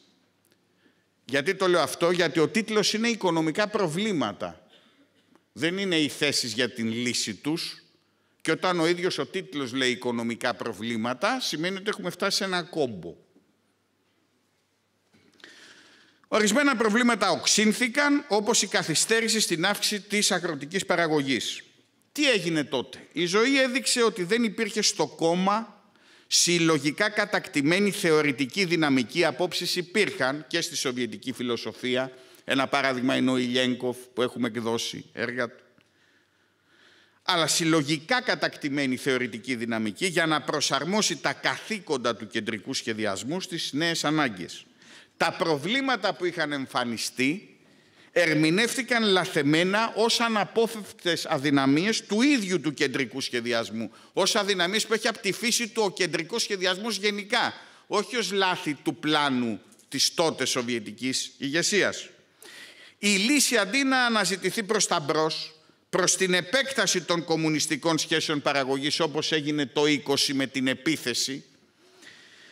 Γιατί το λέω αυτό, γιατί ο τίτλος είναι «Οικονομικά προβλήματα». Δεν είναι οι θέσεις για την λύση τους. Και όταν ο ίδιος ο τίτλος λέει «Οικονομικά προβλήματα», σημαίνει ότι έχουμε φτάσει σε ένα κόμπο. Ορισμένα προβλήματα οξύνθηκαν, όπως η καθυστέρηση στην αύξηση της αγροτικής παραγωγής. Τι έγινε τότε. Η ζωή έδειξε ότι δεν υπήρχε στο κόμμα συλλογικά κατακτημένη θεωρητική δυναμική. Απόψεις υπήρχαν και στη σοβιετική φιλοσοφία. Ένα παράδειγμα είναι ο Ιλιένκοφ που έχουμε εκδώσει έργα του. Αλλά συλλογικά κατακτημένη θεωρητική δυναμική για να προσαρμόσει τα καθήκοντα του κεντρικού σχεδιασμού στις νέες ανάγκες τα προβλήματα που είχαν εμφανιστεί ερμηνεύτηκαν λαθεμένα ως αναπόφευκτες αδυναμίες του ίδιου του κεντρικού σχεδιασμού, ως αδυναμίες που έχει από τη φύση του ο κεντρικός σχεδιασμός γενικά, όχι ως λάθη του πλάνου της τότε Σοβιετικής ηγεσίας. Η λύση αντί να αναζητηθεί προς τα μπρος, προς την επέκταση των κομμουνιστικών σχέσεων παραγωγής όπως έγινε το 20 με την επίθεση,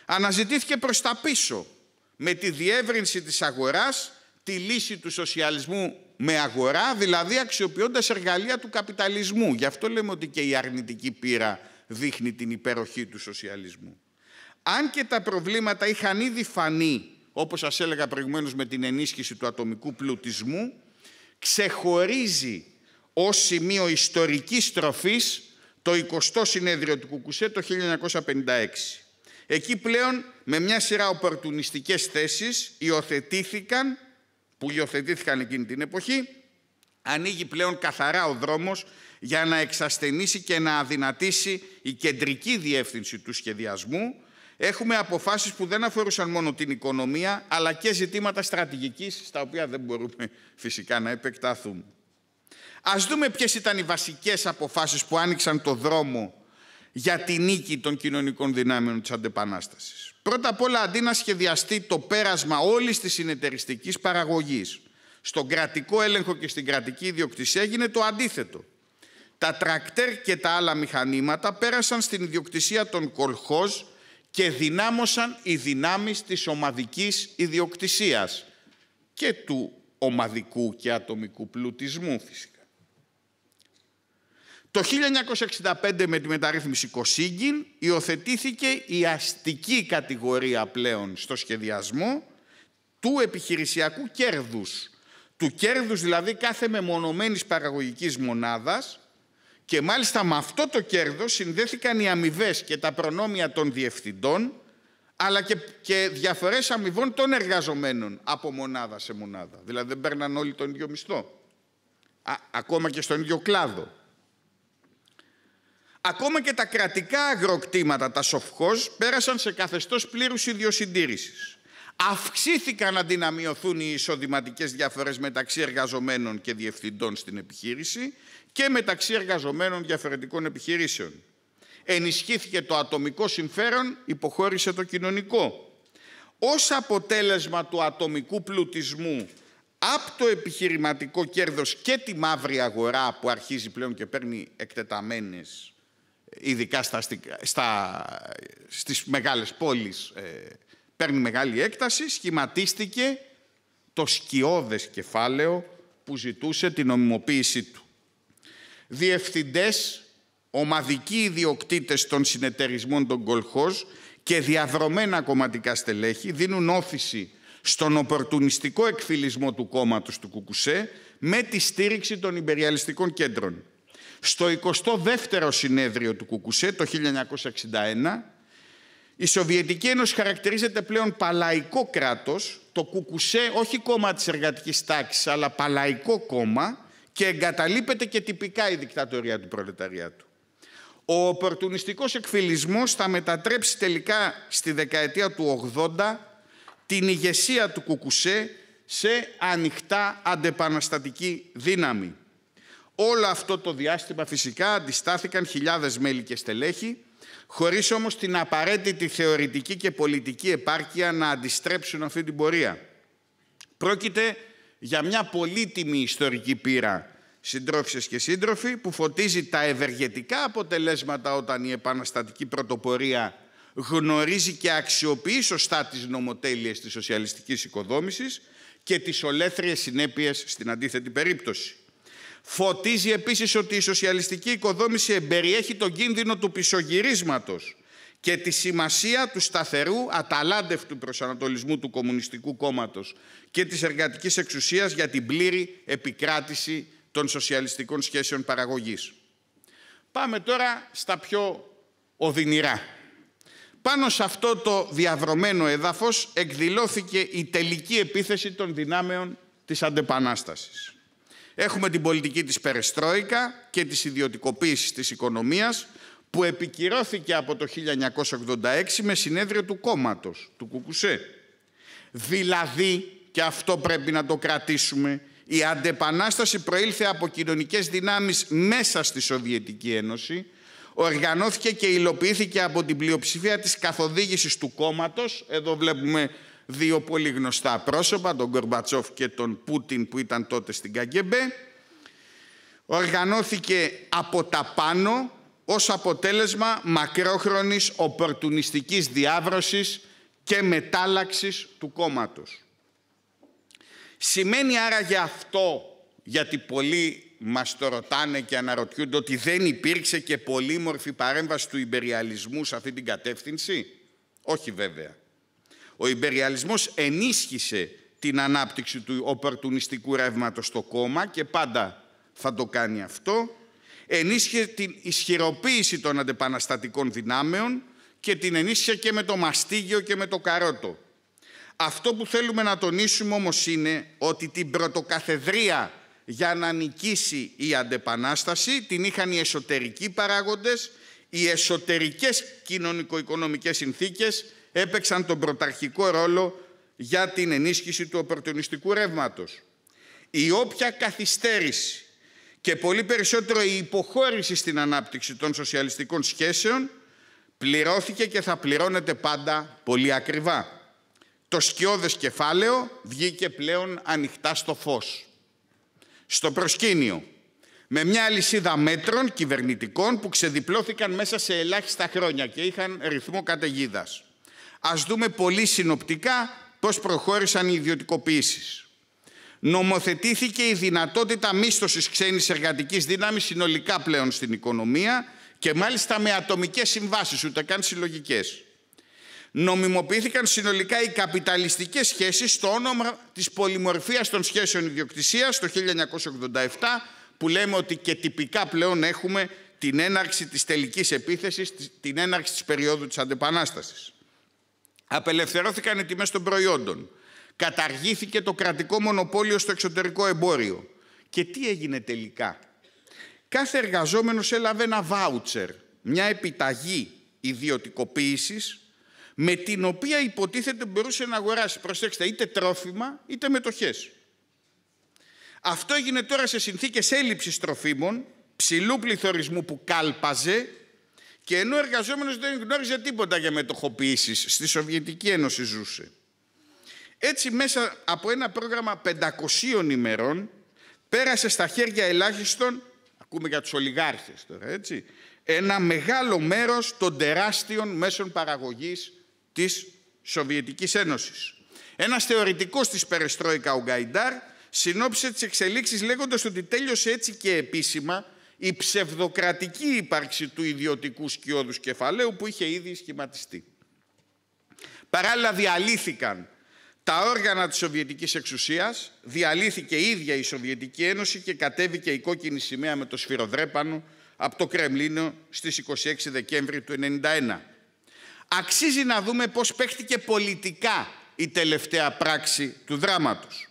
αναζητήθηκε προς τα πίσω, με τη διεύρυνση της αγοράς τη λύση του σοσιαλισμού με αγορά, δηλαδή αξιοποιώντας εργαλεία του καπιταλισμού. Γι' αυτό λέμε ότι και η αρνητική πείρα δείχνει την υπεροχή του σοσιαλισμού. Αν και τα προβλήματα είχαν ήδη φανεί, όπως σας έλεγα προηγουμένως με την ενίσχυση του ατομικού πλουτισμού, ξεχωρίζει ως σημείο ιστορικής τροφής το 20ο συνέδριο του Κουκουσέ το 1956. Εκεί πλέον με μια σειρά οπερτουνιστικές θέσεις υιοθετήθηκαν, που υιοθετήθηκαν εκείνη την εποχή, ανοίγει πλέον καθαρά ο δρόμος για να εξασθενήσει και να αδυνατήσει η κεντρική διεύθυνση του σχεδιασμού. Έχουμε αποφάσεις που δεν αφορούσαν μόνο την οικονομία, αλλά και ζητήματα στρατηγικής, στα οποία δεν μπορούμε φυσικά να επεκτάθουμε. Ας δούμε ποιες ήταν οι βασικές αποφάσεις που άνοιξαν το δρόμο για τη νίκη των κοινωνικών δυνάμεων της αντεπανάστασης. Πρώτα απ' όλα, αντί να σχεδιαστεί το πέρασμα όλης της συνεταιριστικής παραγωγής στον κρατικό έλεγχο και στην κρατική ιδιοκτησία, έγινε το αντίθετο. Τα τρακτέρ και τα άλλα μηχανήματα πέρασαν στην ιδιοκτησία των κολχώς και δυνάμωσαν οι δυνάμεις της ομαδικής ιδιοκτησίας και του ομαδικού και ατομικού πλουτισμού φυσικά. Το 1965 με τη μεταρρύθμιση Κοσίγκιν υιοθετήθηκε η αστική κατηγορία πλέον στο σχεδιασμό του επιχειρησιακού κέρδους. Του κέρδους δηλαδή κάθε μεμονωμένης παραγωγικής μονάδας και μάλιστα με αυτό το κέρδος συνδέθηκαν οι αμοιβές και τα προνόμια των διευθυντών αλλά και, και διαφορές αμοιβών των εργαζομένων από μονάδα σε μονάδα. Δηλαδή δεν παίρναν όλοι τον ίδιο μισθό, ακόμα και στον ίδιο κλάδο. Ακόμα και τα κρατικά αγροκτήματα, τα σοφχώς, πέρασαν σε καθεστώς πλήρους ιδιοσυντήρησης. Αυξήθηκαν αντί να μειωθούν οι εισοδηματικές διαφορές μεταξύ εργαζομένων και διευθυντών στην επιχείρηση και μεταξύ εργαζομένων διαφορετικών επιχειρήσεων. Ενισχύθηκε το ατομικό συμφέρον, υποχώρησε το κοινωνικό. Ως αποτέλεσμα του ατομικού πλουτισμού από το επιχειρηματικό κέρδος και τη μαύρη αγορά που αρχίζει πλέον και παίρνει εκτεταμένες ειδικά στα, στα, στις μεγάλες πόλεις, ε, παίρνει μεγάλη έκταση, σχηματίστηκε το σκιώδες κεφάλαιο που ζητούσε την νομιμοποίησή του. Διευθυντές, ομαδικοί ιδιοκτήτες των συνεταιρισμών των κολχώς και διαδρομένα κομματικά στελέχη δίνουν όθηση στον οπορτουνιστικό εκφυλισμό του κόμματος του Κουκουσέ με τη στήριξη των υπεριαλιστικών κέντρων στο 22ο συνέδριο του Κουκουσέ το 1961, η Σοβιετική Ένωση χαρακτηρίζεται πλέον παλαϊκό κράτος, το Κουκουσέ όχι κόμμα της εργατικής τάξης, αλλά παλαϊκό κόμμα και εγκαταλείπεται και τυπικά η δικτατορία του προλεταριάτου. Ο οπορτουνιστικός εκφυλισμός θα μετατρέψει τελικά στη δεκαετία του 80 την ηγεσία του Κουκουσέ σε ανοιχτά αντεπαναστατική δύναμη. Όλο αυτό το διάστημα φυσικά αντιστάθηκαν χιλιάδες μέλη και στελέχη, χωρίς όμως την απαραίτητη θεωρητική και πολιτική επάρκεια να αντιστρέψουν αυτή την πορεία. Πρόκειται για μια πολύτιμη ιστορική πείρα συντρόφισσες και σύντροφοι που φωτίζει τα ευεργετικά αποτελέσματα όταν η επαναστατική πρωτοπορία γνωρίζει και αξιοποιεί σωστά τις νομοτέλειες της σοσιαλιστικής οικοδόμησης και τις ολέθριες συνέπειες στην αντίθετη περίπτωση. Φωτίζει επίσης ότι η σοσιαλιστική οικοδόμηση εμπεριέχει τον κίνδυνο του πισωγυρίσματος και τη σημασία του σταθερού αταλάντευτου προσανατολισμού του Κομμουνιστικού Κόμματος και της εργατικής εξουσίας για την πλήρη επικράτηση των σοσιαλιστικών σχέσεων παραγωγής. Πάμε τώρα στα πιο οδυνηρά. Πάνω σε αυτό το διαβρωμένο εδάφος εκδηλώθηκε η τελική επίθεση των δυνάμεων της αντεπανάστασης. Έχουμε την πολιτική της Περεστρόικα και της ιδιωτικοποίησης της οικονομίας που επικυρώθηκε από το 1986 με συνέδριο του κόμματος, του Κουκουσέ. Δηλαδή, και αυτό πρέπει να το κρατήσουμε, η αντεπανάσταση προήλθε από κοινωνικές δυνάμεις μέσα στη Σοβιετική Ένωση, οργανώθηκε και υλοποιήθηκε από την πλειοψηφία της καθοδήγησης του κόμματος. Εδώ βλέπουμε δύο πολύ γνωστά πρόσωπα, τον Κορμπατσόφ και τον Πούτιν που ήταν τότε στην Καγκέμπε, οργανώθηκε από τα πάνω ως αποτέλεσμα μακρόχρονης οπορτουνιστικής διάβρωσης και μετάλλαξης του κόμματος. Σημαίνει άραγε αυτό, γιατί πολλοί μας το ρωτάνε και αναρωτιούνται ότι δεν υπήρξε και πολύμορφη παρέμβαση του υπεριαλισμού σε αυτή την κατεύθυνση. Όχι βέβαια. Ο υπεριαλισμός ενίσχυσε την ανάπτυξη του οπορτουνιστικού ρεύματος στο κόμμα και πάντα θα το κάνει αυτό. Ενίσχυε την ισχυροποίηση των αντεπαναστατικών δυνάμεων και την ενίσχυε και με το μαστίγιο και με το καρότο. Αυτό που θέλουμε να τονίσουμε όμως είναι ότι την πρωτοκαθεδρία για να νικήσει η αντεπανάσταση την είχαν οι εσωτερικοί παράγοντες, οι εσωτερικές κοινωνικο-οικονομικές συνθήκες έπαιξαν τον πρωταρχικό ρόλο για την ενίσχυση του οπορτουνιστικού ρεύματος. Η όποια καθυστέρηση και πολύ περισσότερο η υποχώρηση στην ανάπτυξη των σοσιαλιστικών σχέσεων πληρώθηκε και θα πληρώνεται πάντα πολύ ακριβά. Το σκιώδες κεφάλαιο βγήκε πλέον ανοιχτά στο φως. Στο προσκήνιο, με μια αλυσίδα μέτρων κυβερνητικών που ξεδιπλώθηκαν μέσα σε ελάχιστα χρόνια και είχαν ρυθμό καταιγίδας. Ας δούμε πολύ συνοπτικά πώς προχώρησαν οι ιδιωτικοποίησεις. Νομοθετήθηκε η δυνατότητα μίσθωσης ξένης εργατικής δύναμης συνολικά πλέον στην οικονομία και μάλιστα με ατομικές συμβάσεις, ούτε καν συλλογικές. Νομιμοποιήθηκαν συνολικά οι καπιταλιστικές σχέσεις στο όνομα της πολυμορφίας των σχέσεων ιδιοκτησίας το 1987 που λέμε ότι και τυπικά πλέον έχουμε την έναρξη της τελικής επίθεσης, την έναρξη της περίοδου της αντεπανάστασης. Απελευθερώθηκαν οι τιμές των προϊόντων. Καταργήθηκε το κρατικό μονοπόλιο στο εξωτερικό εμπόριο. Και τι έγινε τελικά. Κάθε εργαζόμενος έλαβε ένα βάουτσερ, μια επιταγή ιδιωτικοποίησης, με την οποία υποτίθεται μπορούσε να αγοράσει, προσέξτε, είτε τρόφιμα είτε μετοχές. Αυτό έγινε τώρα σε συνθήκες έλλειψης τροφίμων, ψηλού πληθωρισμού που κάλπαζε και ενώ ο εργαζόμενος δεν γνώριζε τίποτα για μετοχοποιήσεις, στη Σοβιετική Ένωση ζούσε. Έτσι, μέσα από ένα πρόγραμμα 500 ημερών, πέρασε στα χέρια ελάχιστον, ακούμε για τους ολιγάρχες τώρα, έτσι, ένα μεγάλο μέρος των τεράστιων μέσων παραγωγής της Σοβιετικής Ένωσης. Ένας θεωρητικός της Περεστρόικα, ο Γκαϊντάρ, συνόψε τις εξελίξεις λέγοντας ότι τέλειωσε έτσι και επίσημα η ψευδοκρατική ύπαρξη του ιδιωτικού σκιώδους κεφαλαίου που είχε ήδη σχηματιστεί. Παράλληλα διαλύθηκαν τα όργανα της Σοβιετικής εξουσίας, διαλύθηκε η ίδια η Σοβιετική Ένωση και κατέβηκε η κόκκινη σημαία με το σφυροδρέπανο από το Κρεμλίνο στις 26 Δεκέμβρη του 1991. Αξίζει να δούμε πώς παίχτηκε πολιτικά η τελευταία πράξη του δράματος.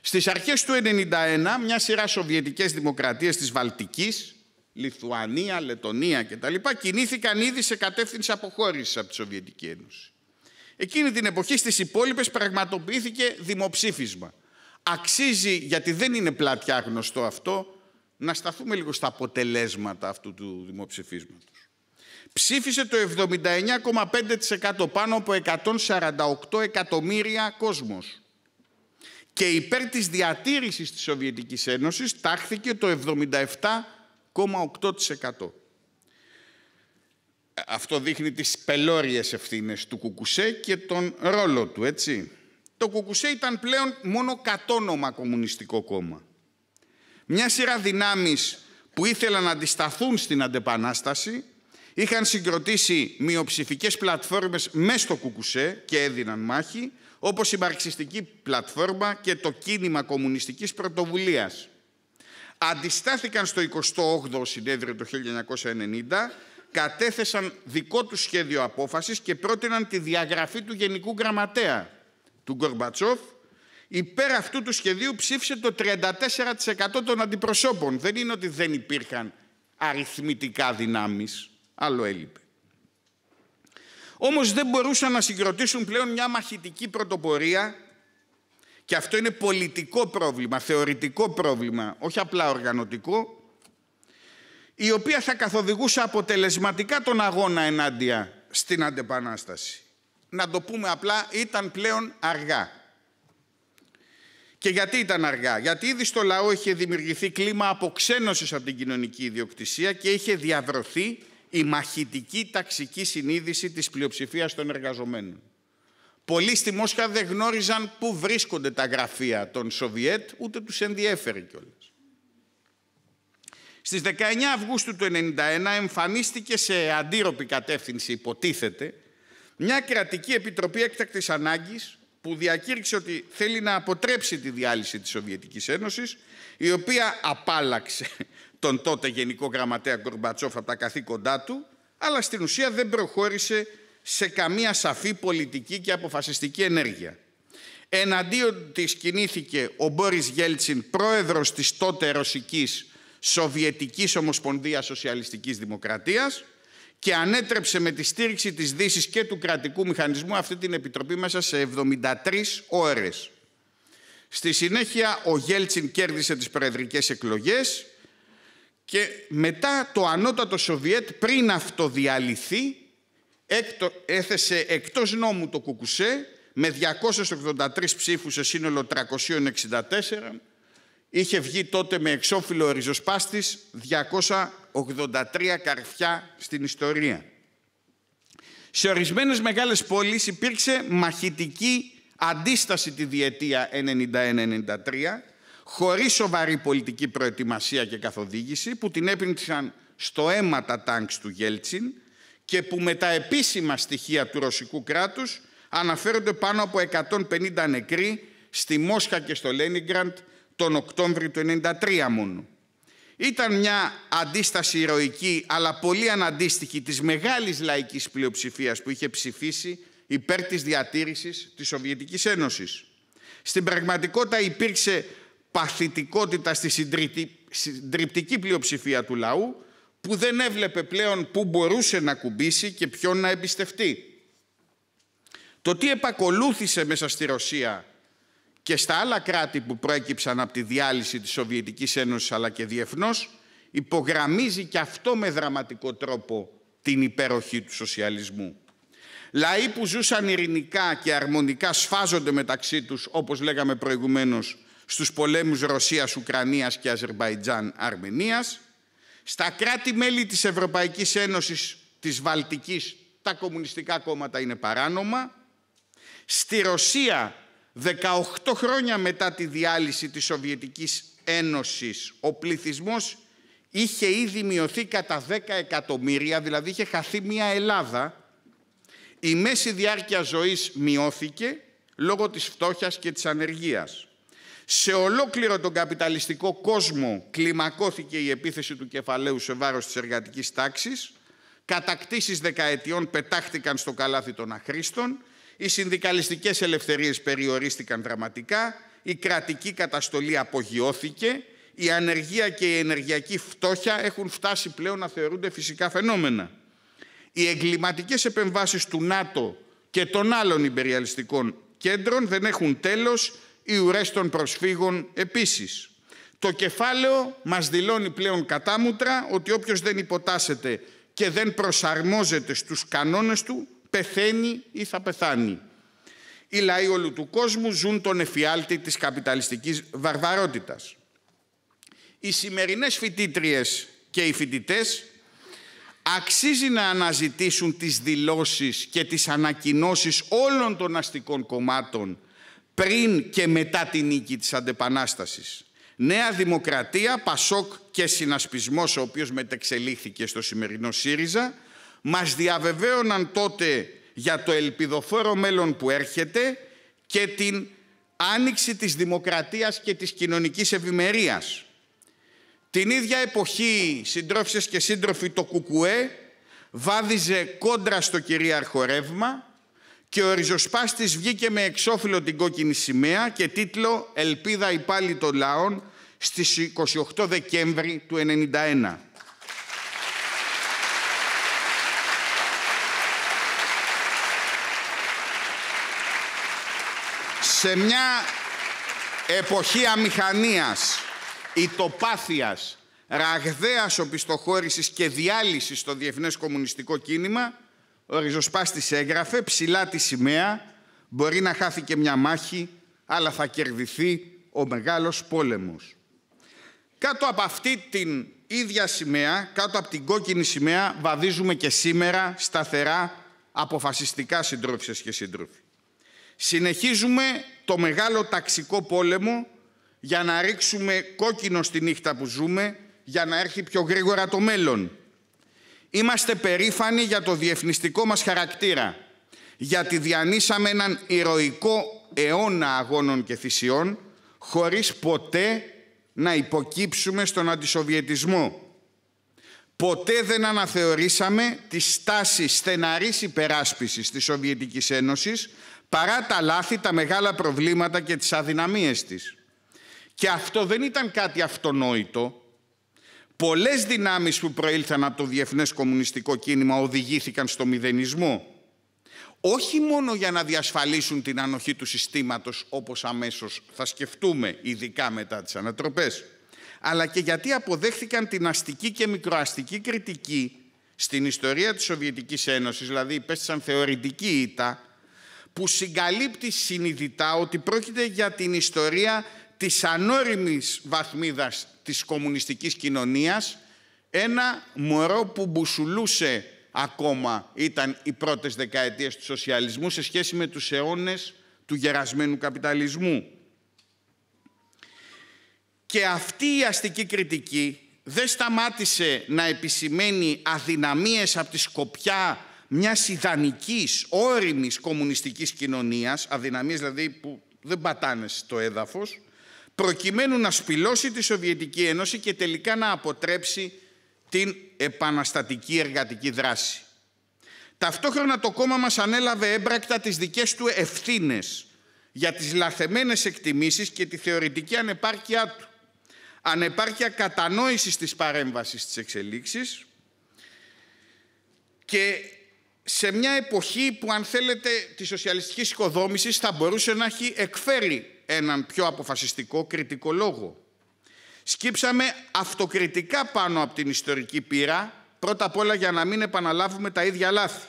Στις αρχές του 1991, μια σειρά σοβιετικές δημοκρατίες της Βαλτικής, Λιθουανία, Λετωνία κτλ. κινήθηκαν ήδη σε κατεύθυνση αποχώρησης από τη Σοβιετική Ένωση. Εκείνη την εποχή στις υπόλοιπες πραγματοποιήθηκε δημοψήφισμα. Αξίζει, γιατί δεν είναι πλατιά γνωστό αυτό, να σταθούμε λίγο στα αποτελέσματα αυτού του δημοψηφίσματος. Ψήφισε το 79,5% πάνω από 148 εκατομμύρια κόσμος και υπέρ της διατήρησης της Σοβιετικής Ένωσης τάχθηκε το 77,8%. Ε, αυτό δείχνει τις πελώριες ευθύνες του Κουκουσέ και τον ρόλο του, έτσι. Το Κουκουσέ ήταν πλέον μόνο κατόνομα κομμουνιστικό κόμμα. Μια σειρά δυνάμεις που ήθελαν να αντισταθούν στην αντεπανάσταση είχαν συγκροτήσει μειοψηφικές πλατφόρμες μέσα στο Κουκουσέ και έδιναν μάχη όπως η μαρξιστική πλατφόρμα και το κίνημα κομμουνιστικής πρωτοβουλίας. Αντιστάθηκαν στο 28ο συνέδριο το 1990, κατέθεσαν δικό τους σχέδιο απόφασης και πρότειναν τη διαγραφή του Γενικού Γραμματέα του Γκορμπατσόφ. Υπέρ αυτού του σχεδίου ψήφισε το 34% των αντιπροσώπων. Δεν είναι ότι δεν υπήρχαν αριθμητικά δυνάμεις, άλλο έλειπε. Όμως δεν μπορούσαν να συγκροτήσουν πλέον μια μαχητική πρωτοπορία και αυτό είναι πολιτικό πρόβλημα, θεωρητικό πρόβλημα, όχι απλά οργανωτικό, η οποία θα καθοδηγούσε αποτελεσματικά τον αγώνα ενάντια στην αντεπανάσταση. Να το πούμε απλά, ήταν πλέον αργά. Και γιατί ήταν αργά. Γιατί ήδη στο λαό είχε δημιουργηθεί κλίμα αποξένωσης από την κοινωνική ιδιοκτησία και είχε διαβρωθεί η μαχητική ταξική συνείδηση της πλειοψηφίας των εργαζομένων. Πολλοί στη Μόσχα δεν γνώριζαν πού βρίσκονται τα γραφεία των Σοβιέτ, ούτε τους ενδιέφερε κιόλας. Στις 19 Αυγούστου του 1991 εμφανίστηκε σε αντίρροπη κατεύθυνση, υποτίθεται, μια κρατική επιτροπή έκτακτης ανάγκης που διακήρυξε ότι θέλει να αποτρέψει τη διάλυση της Σοβιετικής Ένωσης, η οποία απάλλαξε τον τότε Γενικό Γραμματέα Γκορμπατσόφ από τα καθήκοντά του, αλλά στην ουσία δεν προχώρησε σε καμία σαφή πολιτική και αποφασιστική ενέργεια. Εναντίον της κινήθηκε ο Μπόρις Γέλτσιν, πρόεδρος της τότε Ρωσικής Σοβιετικής Ομοσπονδίας Σοσιαλιστικής Δημοκρατίας και ανέτρεψε με τη στήριξη της Δύσης και του κρατικού μηχανισμού αυτή την επιτροπή μέσα σε 73 ώρες. Στη συνέχεια ο Γέλτσιν κέρδισε τις προεδρικές εκλογές και μετά το ανώτατο Σοβιέτ πριν αυτοδιαλυθεί έθεσε εκτός νόμου το Κουκουσέ με 283 ψήφους σε σύνολο 364 είχε βγει τότε με εξώφυλλο ριζοσπάστης 283 καρφιά στην ιστορία. Σε ορισμένες μεγάλες πόλεις υπήρξε μαχητική αντίσταση τη διετία 91-93 χωρίς σοβαρή πολιτική προετοιμασία και καθοδήγηση που την έπνιξαν στο αίμα τα τάγκς του Γέλτσιν και που με τα επίσημα στοιχεία του ρωσικού κράτους αναφέρονται πάνω από 150 νεκροί στη Μόσχα και στο Λένιγκραντ τον Οκτώβριο του 1993 μόνο. Ήταν μια αντίσταση ηρωική, αλλά πολύ αναντίστοιχη της μεγάλης λαϊκής πλειοψηφίας που είχε ψηφίσει υπέρ της διατήρησης της Σοβιετικής Ένωσης. Στην πραγματικότητα υπήρξε παθητικότητα στη συντριπτική πλειοψηφία του λαού που δεν έβλεπε πλέον πού μπορούσε να κουμπίσει και ποιον να εμπιστευτεί. Το τι επακολούθησε μέσα στη Ρωσία και στα άλλα κράτη που προέκυψαν από τη διάλυση της Σοβιετικής Ένωσης αλλά και διεθνώς υπογραμμίζει και αυτό με δραματικό τρόπο την υπεροχή του σοσιαλισμού. Λαοί που ζούσαν ειρηνικά και αρμονικά σφάζονται μεταξύ τους, όπως λέγαμε προηγουμένως, στους πολέμους Ρωσίας-Ουκρανίας και Αζερβαϊτζάν-Αρμενίας, στα κράτη-μέλη της Ευρωπαϊκής Ένωσης της Βαλτικής τα κομμουνιστικά κόμματα είναι παράνομα, στη Ρωσία 18 χρόνια μετά τη διάλυση της Σοβιετικής Ένωσης ο πληθυσμός είχε ήδη μειωθεί κατά 10 εκατομμύρια, δηλαδή είχε χαθεί μια Ελλάδα. Η μέση διάρκεια ζωής μειώθηκε λόγω της φτώχειας και της ανεργίας. Σε ολόκληρο τον καπιταλιστικό κόσμο κλιμακώθηκε η επίθεση του κεφαλαίου σε βάρος της εργατικής τάξης, κατακτήσεις δεκαετιών πετάχτηκαν στο καλάθι των αχρήστων, οι συνδικαλιστικές ελευθερίες περιορίστηκαν δραματικά, η κρατική καταστολή απογειώθηκε, η ανεργία και η ενεργειακή φτώχεια έχουν φτάσει πλέον να θεωρούνται φυσικά φαινόμενα. Οι εγκληματικές επεμβάσεις του ΝΑΤΟ και των άλλων υπεριαλιστικών κέντρων δεν έχουν τέλος οι ουρές των προσφύγων επίσης. Το κεφάλαιο μας δηλώνει πλέον κατάμουτρα ότι όποιος δεν υποτάσσεται και δεν προσαρμόζεται στους κανόνες του, πεθαίνει ή θα πεθάνει. Οι λαοί όλου του κόσμου ζουν τον εφιάλτη της καπιταλιστικής βαρβαρότητας. Οι σημερινές φοιτήτριες και οι φοιτητές αξίζει να αναζητήσουν τις δηλώσεις και τις ανακοινώσεις όλων των αστικών κομμάτων πριν και μετά τη νίκη της αντεπανάστασης. Νέα Δημοκρατία, Πασόκ και Συνασπισμός, ο οποίος μετεξελίχθηκε στο σημερινό ΣΥΡΙΖΑ, μας διαβεβαίωναν τότε για το ελπιδοφόρο μέλλον που έρχεται και την άνοιξη της δημοκρατίας και της κοινωνικής ευημερίας. Την ίδια εποχή, συντρόφισες και σύντροφοι, το ΚΚΕ βάδιζε κόντρα στο κυρίαρχο ρεύμα και ο ριζοσπάστης βγήκε με εξώφυλλο την κόκκινη σημαία και τίτλο «Ελπίδα υπάλληλοι των λαών» στις 28 Δεκέμβρη του 1991. Σε μια εποχή αμηχανίας, ητοπάθειας, ραγδαίας οπισθοχώρησης και διάλυσης στο διεθνές κομμουνιστικό κίνημα, ο ριζοσπάστης έγραφε ψηλά τη σημαία, μπορεί να χάθει και μια μάχη, αλλά θα κερδιθεί ο μεγάλος πόλεμος. Κάτω από αυτή την ίδια σημαία, κάτω από την κόκκινη σημαία, βαδίζουμε και σήμερα σταθερά αποφασιστικά συντρόφισσες και συντρόφοι. Συνεχίζουμε το μεγάλο ταξικό πόλεμο για να ρίξουμε κόκκινο στη νύχτα που ζούμε, για να έρθει πιο γρήγορα το μέλλον. Είμαστε περήφανοι για το διεθνιστικό μας χαρακτήρα, γιατί διανύσαμε έναν ηρωικό αιώνα αγώνων και θυσιών, χωρίς ποτέ να υποκύψουμε στον αντισοβιετισμό. Ποτέ δεν αναθεωρήσαμε τη στάση στεναρής υπεράσπισης της Σοβιετικής Ένωσης, παρά τα λάθη, τα μεγάλα προβλήματα και τις αδυναμίες της. Και αυτό δεν ήταν κάτι αυτονόητο, Πολλές δυνάμεις που προήλθαν από το διεθνές κομμουνιστικό κίνημα οδηγήθηκαν στο μηδενισμό. Όχι μόνο για να διασφαλίσουν την ανοχή του συστήματος όπως αμέσως θα σκεφτούμε, ειδικά μετά τις ανατροπές, αλλά και γιατί αποδέχθηκαν την αστική και μικροαστική κριτική στην ιστορία της Σοβιετικής Ένωσης, δηλαδή υπέστησαν θεωρητική ήττα, που συγκαλύπτει συνειδητά ότι πρόκειται για την ιστορία της ανώριμης βαθμίδας της κομμουνιστικής κοινωνίας, ένα μωρό που μπουσουλούσε ακόμα ήταν οι πρώτες δεκαετίες του σοσιαλισμού σε σχέση με τους αιώνες του γερασμένου καπιταλισμού. Και αυτή η αστική κριτική δεν σταμάτησε να επισημαίνει αδυναμίες από τη σκοπιά μιας ιδανικής, όριμης κομμουνιστικής κοινωνίας, αδυναμίες δηλαδή που δεν πατάνε στο έδαφος, προκειμένου να σπηλώσει τη Σοβιετική Ένωση και τελικά να αποτρέψει την επαναστατική εργατική δράση. Ταυτόχρονα το κόμμα μας ανέλαβε έμπρακτα τις δικές του ευθύνες για τις λαθεμένες εκτιμήσεις και τη θεωρητική ανεπάρκειά του. Ανεπάρκεια κατανόησης της παρέμβασης της εξελίξης και σε μια εποχή που αν θέλετε τη σοσιαλιστική οικοδόμηση θα μπορούσε να έχει εκφέρει έναν πιο αποφασιστικό κριτικό λόγο. Σκύψαμε αυτοκριτικά πάνω από την ιστορική πείρα, πρώτα απ' όλα για να μην επαναλάβουμε τα ίδια λάθη.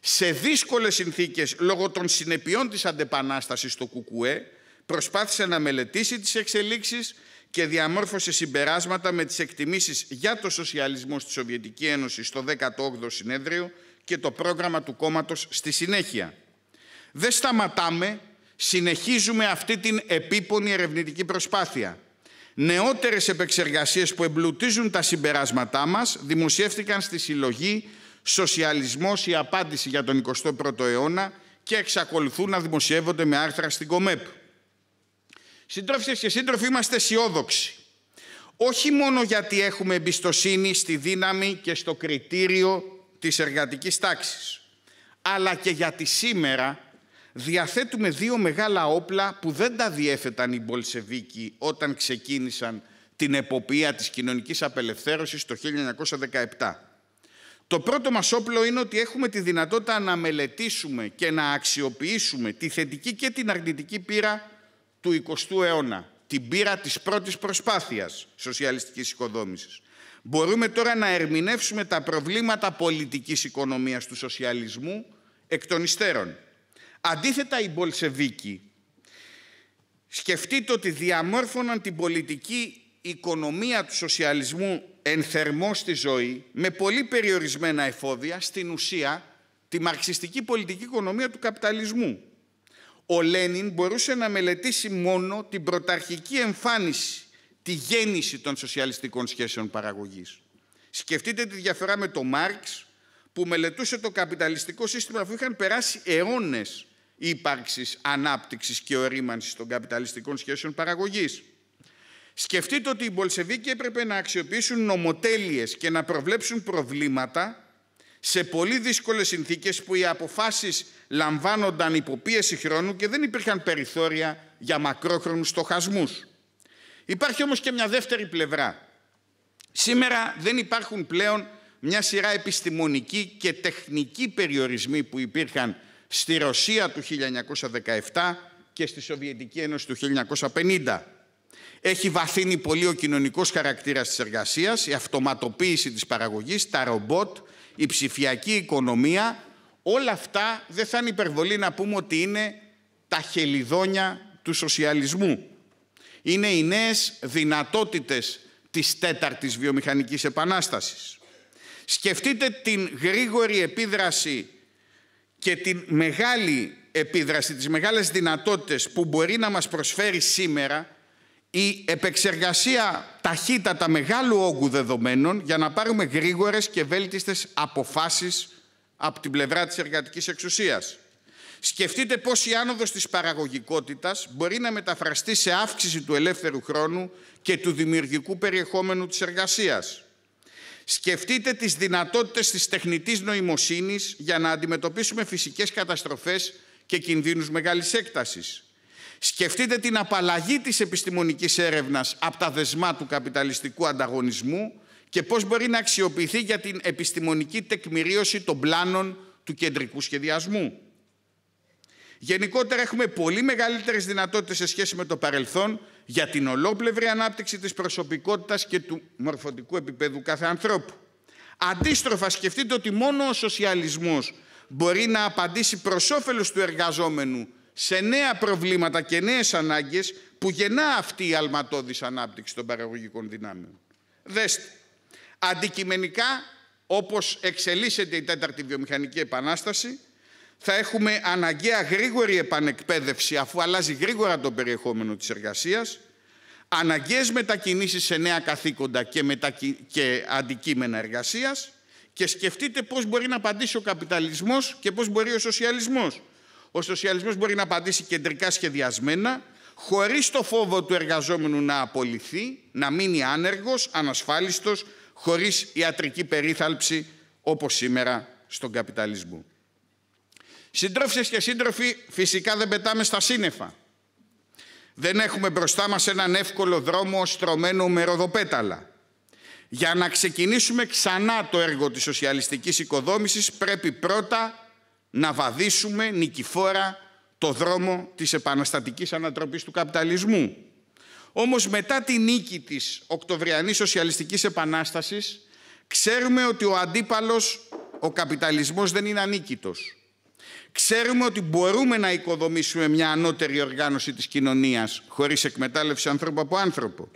Σε δύσκολες συνθήκες, λόγω των συνεπειών της αντεπανάστασης στο ΚΚΕ, προσπάθησε να μελετήσει τις εξελίξεις και διαμόρφωσε συμπεράσματα με τις εκτιμήσεις για το σοσιαλισμό στη Σοβιετική Ένωση στο 18ο συνέδριο και το πρόγραμμα του κόμματος στη συνέχεια. Δεν σταματάμε συνεχίζουμε αυτή την επίπονη ερευνητική προσπάθεια. Νεότερες επεξεργασίες που εμπλουτίζουν τα συμπεράσματά μας δημοσιεύτηκαν στη συλλογή «Σοσιαλισμός η απάντηση για τον 21ο αιώνα» και εξακολουθούν να δημοσιεύονται με άρθρα στην ΚΟΜΕΠ. Συντρόφισσες και σύντροφοι, είμαστε αισιόδοξοι. Όχι μόνο γιατί έχουμε εμπιστοσύνη στη δύναμη και στο κριτήριο της εργατικής τάξης, αλλά και γιατί σήμερα διαθέτουμε δύο μεγάλα όπλα που δεν τα διέθεταν οι Μπολσεβίκοι όταν ξεκίνησαν την εποπία της κοινωνικής απελευθέρωσης το 1917. Το πρώτο μας όπλο είναι ότι έχουμε τη δυνατότητα να μελετήσουμε και να αξιοποιήσουμε τη θετική και την αρνητική πείρα του 20ου αιώνα, την πείρα της πρώτης προσπάθειας σοσιαλιστικής οικοδόμησης. Μπορούμε τώρα να ερμηνεύσουμε τα προβλήματα πολιτικής οικονομίας του σοσιαλισμού εκ των υστέρων Αντίθετα οι Μπολσεβίκοι σκεφτείτε ότι διαμόρφωναν την πολιτική οικονομία του σοσιαλισμού εν θερμό στη ζωή με πολύ περιορισμένα εφόδια στην ουσία τη μαρξιστική πολιτική οικονομία του καπιταλισμού. Ο Λένιν μπορούσε να μελετήσει μόνο την πρωταρχική εμφάνιση, τη γέννηση των σοσιαλιστικών σχέσεων παραγωγής. Σκεφτείτε τη διαφορά με τον Μάρξ, που μελετούσε το καπιταλιστικό σύστημα αφού είχαν περάσει αιώνες ύπαρξης, ανάπτυξης και ορίμανσης των καπιταλιστικών σχέσεων παραγωγής. Σκεφτείτε ότι οι Μπολσεβίκοι έπρεπε να αξιοποιήσουν νομοτέλειες και να προβλέψουν προβλήματα σε πολύ δύσκολες συνθήκες που οι αποφάσεις λαμβάνονταν πίεση χρόνου και δεν υπήρχαν περιθώρια για μακρόχρονους στοχασμούς. Υπάρχει όμως και μια δεύτερη πλευρά. Σήμερα δεν υπάρχουν πλέον μια σειρά επιστημονική και τεχνική περιορισμοί που υπήρχαν στη Ρωσία του 1917 και στη Σοβιετική Ένωση του 1950. Έχει βαθύνει πολύ ο κοινωνικός χαρακτήρας της εργασίας, η αυτοματοποίηση της παραγωγής, τα ρομπότ, η ψηφιακή οικονομία. Όλα αυτά δεν θα είναι υπερβολή να πούμε ότι είναι τα χελιδόνια του σοσιαλισμού. Είναι οι νέες δυνατότητες της τέταρτης βιομηχανικής επανάστασης. Σκεφτείτε την γρήγορη επίδραση και την μεγάλη επίδραση, τις μεγάλες δυνατότητες που μπορεί να μας προσφέρει σήμερα η επεξεργασία ταχύτατα μεγάλου όγκου δεδομένων για να πάρουμε γρήγορες και βέλτιστες αποφάσεις από την πλευρά της εργατικής εξουσίας. Σκεφτείτε πώς η άνοδος της παραγωγικότητας μπορεί να μεταφραστεί σε αύξηση του ελεύθερου χρόνου και του δημιουργικού περιεχόμενου της εργασίας. Σκεφτείτε τις δυνατότητες της τεχνητής νοημοσύνης για να αντιμετωπίσουμε φυσικές καταστροφές και κινδύνους μεγάλης έκτασης. Σκεφτείτε την απαλλαγή της επιστημονικής έρευνας από τα δεσμά του καπιταλιστικού ανταγωνισμού και πώς μπορεί να αξιοποιηθεί για την επιστημονική τεκμηρίωση των πλάνων του κεντρικού σχεδιασμού. Γενικότερα έχουμε πολύ μεγαλύτερες δυνατότητες σε σχέση με το παρελθόν για την ολόπλευρη ανάπτυξη της προσωπικότητας και του μορφωτικού επίπεδου κάθε ανθρώπου. Αντίστροφα, σκεφτείτε ότι μόνο ο σοσιαλισμός μπορεί να απαντήσει προς όφελος του εργαζόμενου σε νέα προβλήματα και νέες ανάγκες που γεννά αυτή η αλματώδης ανάπτυξη των παραγωγικών δυνάμεων. Δέστε, αντικειμενικά, όπως εξελίσσεται η τέταρτη βιομηχανική επανάσταση, θα έχουμε αναγκαία γρήγορη επανεκπαίδευση αφού αλλάζει γρήγορα το περιεχόμενο της εργασίας, αναγκαίες μετακινήσεις σε νέα καθήκοντα και, μετα και αντικείμενα εργασίας και σκεφτείτε πώς μπορεί να απαντήσει ο καπιταλισμός και πώς μπορεί ο σοσιαλισμός. Ο σοσιαλισμός μπορεί να απαντήσει κεντρικά σχεδιασμένα, χωρίς το φόβο του εργαζόμενου να απολυθεί, να μείνει άνεργος, ανασφάλιστος, χωρίς ιατρική περίθαλψη όπως σήμερα στον καπιταλισμό. Συντρόφισσες και σύντροφοι, φυσικά δεν πετάμε στα σύννεφα. Δεν έχουμε μπροστά μας έναν εύκολο δρόμο στρωμένο με ροδοπέταλα. Για να ξεκινήσουμε ξανά το έργο της σοσιαλιστικής οικοδόμησης πρέπει πρώτα να βαδίσουμε νικηφόρα το δρόμο της επαναστατικής ανατροπής του καπιταλισμού. Όμως μετά τη νίκη της Οκτωβριανής Σοσιαλιστικής Επανάστασης ξέρουμε ότι ο αντίπαλος, ο καπιταλισμός δεν είναι ανίκητος. Ξέρουμε ότι μπορούμε να οικοδομήσουμε μια ανώτερη οργάνωση της κοινωνίας χωρίς εκμετάλλευση ανθρώπου από άνθρωπο.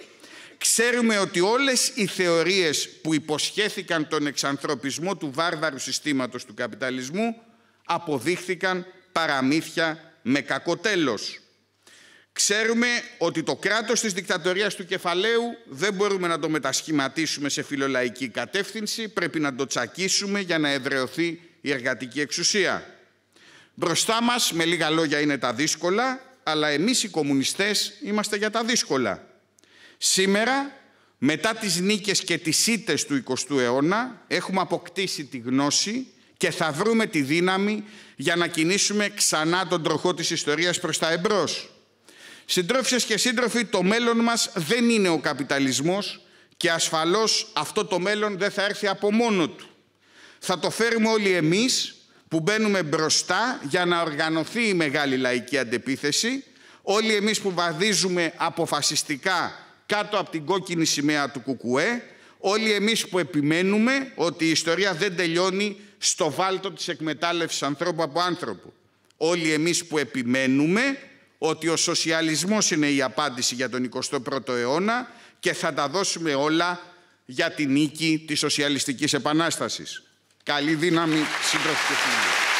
Ξέρουμε ότι όλες οι θεωρίες που υποσχέθηκαν τον εξανθρωπισμό του βάρβαρου συστήματος του καπιταλισμού αποδείχθηκαν παραμύθια με κακό τέλος. Ξέρουμε ότι το κράτος της δικτατορίας του κεφαλαίου δεν μπορούμε να το μετασχηματίσουμε σε φιλολαϊκή κατεύθυνση, πρέπει να το τσακίσουμε για να εδρεωθεί η εργατική εξουσία. Μπροστά μας, με λίγα λόγια, είναι τα δύσκολα, αλλά εμείς οι κομμουνιστές είμαστε για τα δύσκολα. Σήμερα, μετά τις νίκες και τις ήττες του 20ου αιώνα, έχουμε αποκτήσει τη γνώση και θα βρούμε τη δύναμη για να κινήσουμε ξανά τον τροχό της ιστορίας προς τα εμπρός. Συντρόφισες και σύντροφοι, το μέλλον μας δεν είναι ο καπιταλισμός και ασφαλώς αυτό το μέλλον δεν θα έρθει από μόνο του. Θα το φέρουμε όλοι εμείς που μπαίνουμε μπροστά για να οργανωθεί η μεγάλη λαϊκή αντεπίθεση, όλοι εμείς που βαδίζουμε αποφασιστικά κάτω από την κόκκινη σημαία του Κουκουέ, όλοι εμείς που επιμένουμε ότι η ιστορία δεν τελειώνει στο βάλτο της εκμετάλλευσης ανθρώπου από άνθρωπο. Όλοι εμείς που επιμένουμε ότι ο σοσιαλισμός είναι η απάντηση για τον 21ο αιώνα και θα τα δώσουμε όλα για την νίκη της σοσιαλιστικής επανάστασης. Καλή δύναμη, σύντροφοι και φίλοι.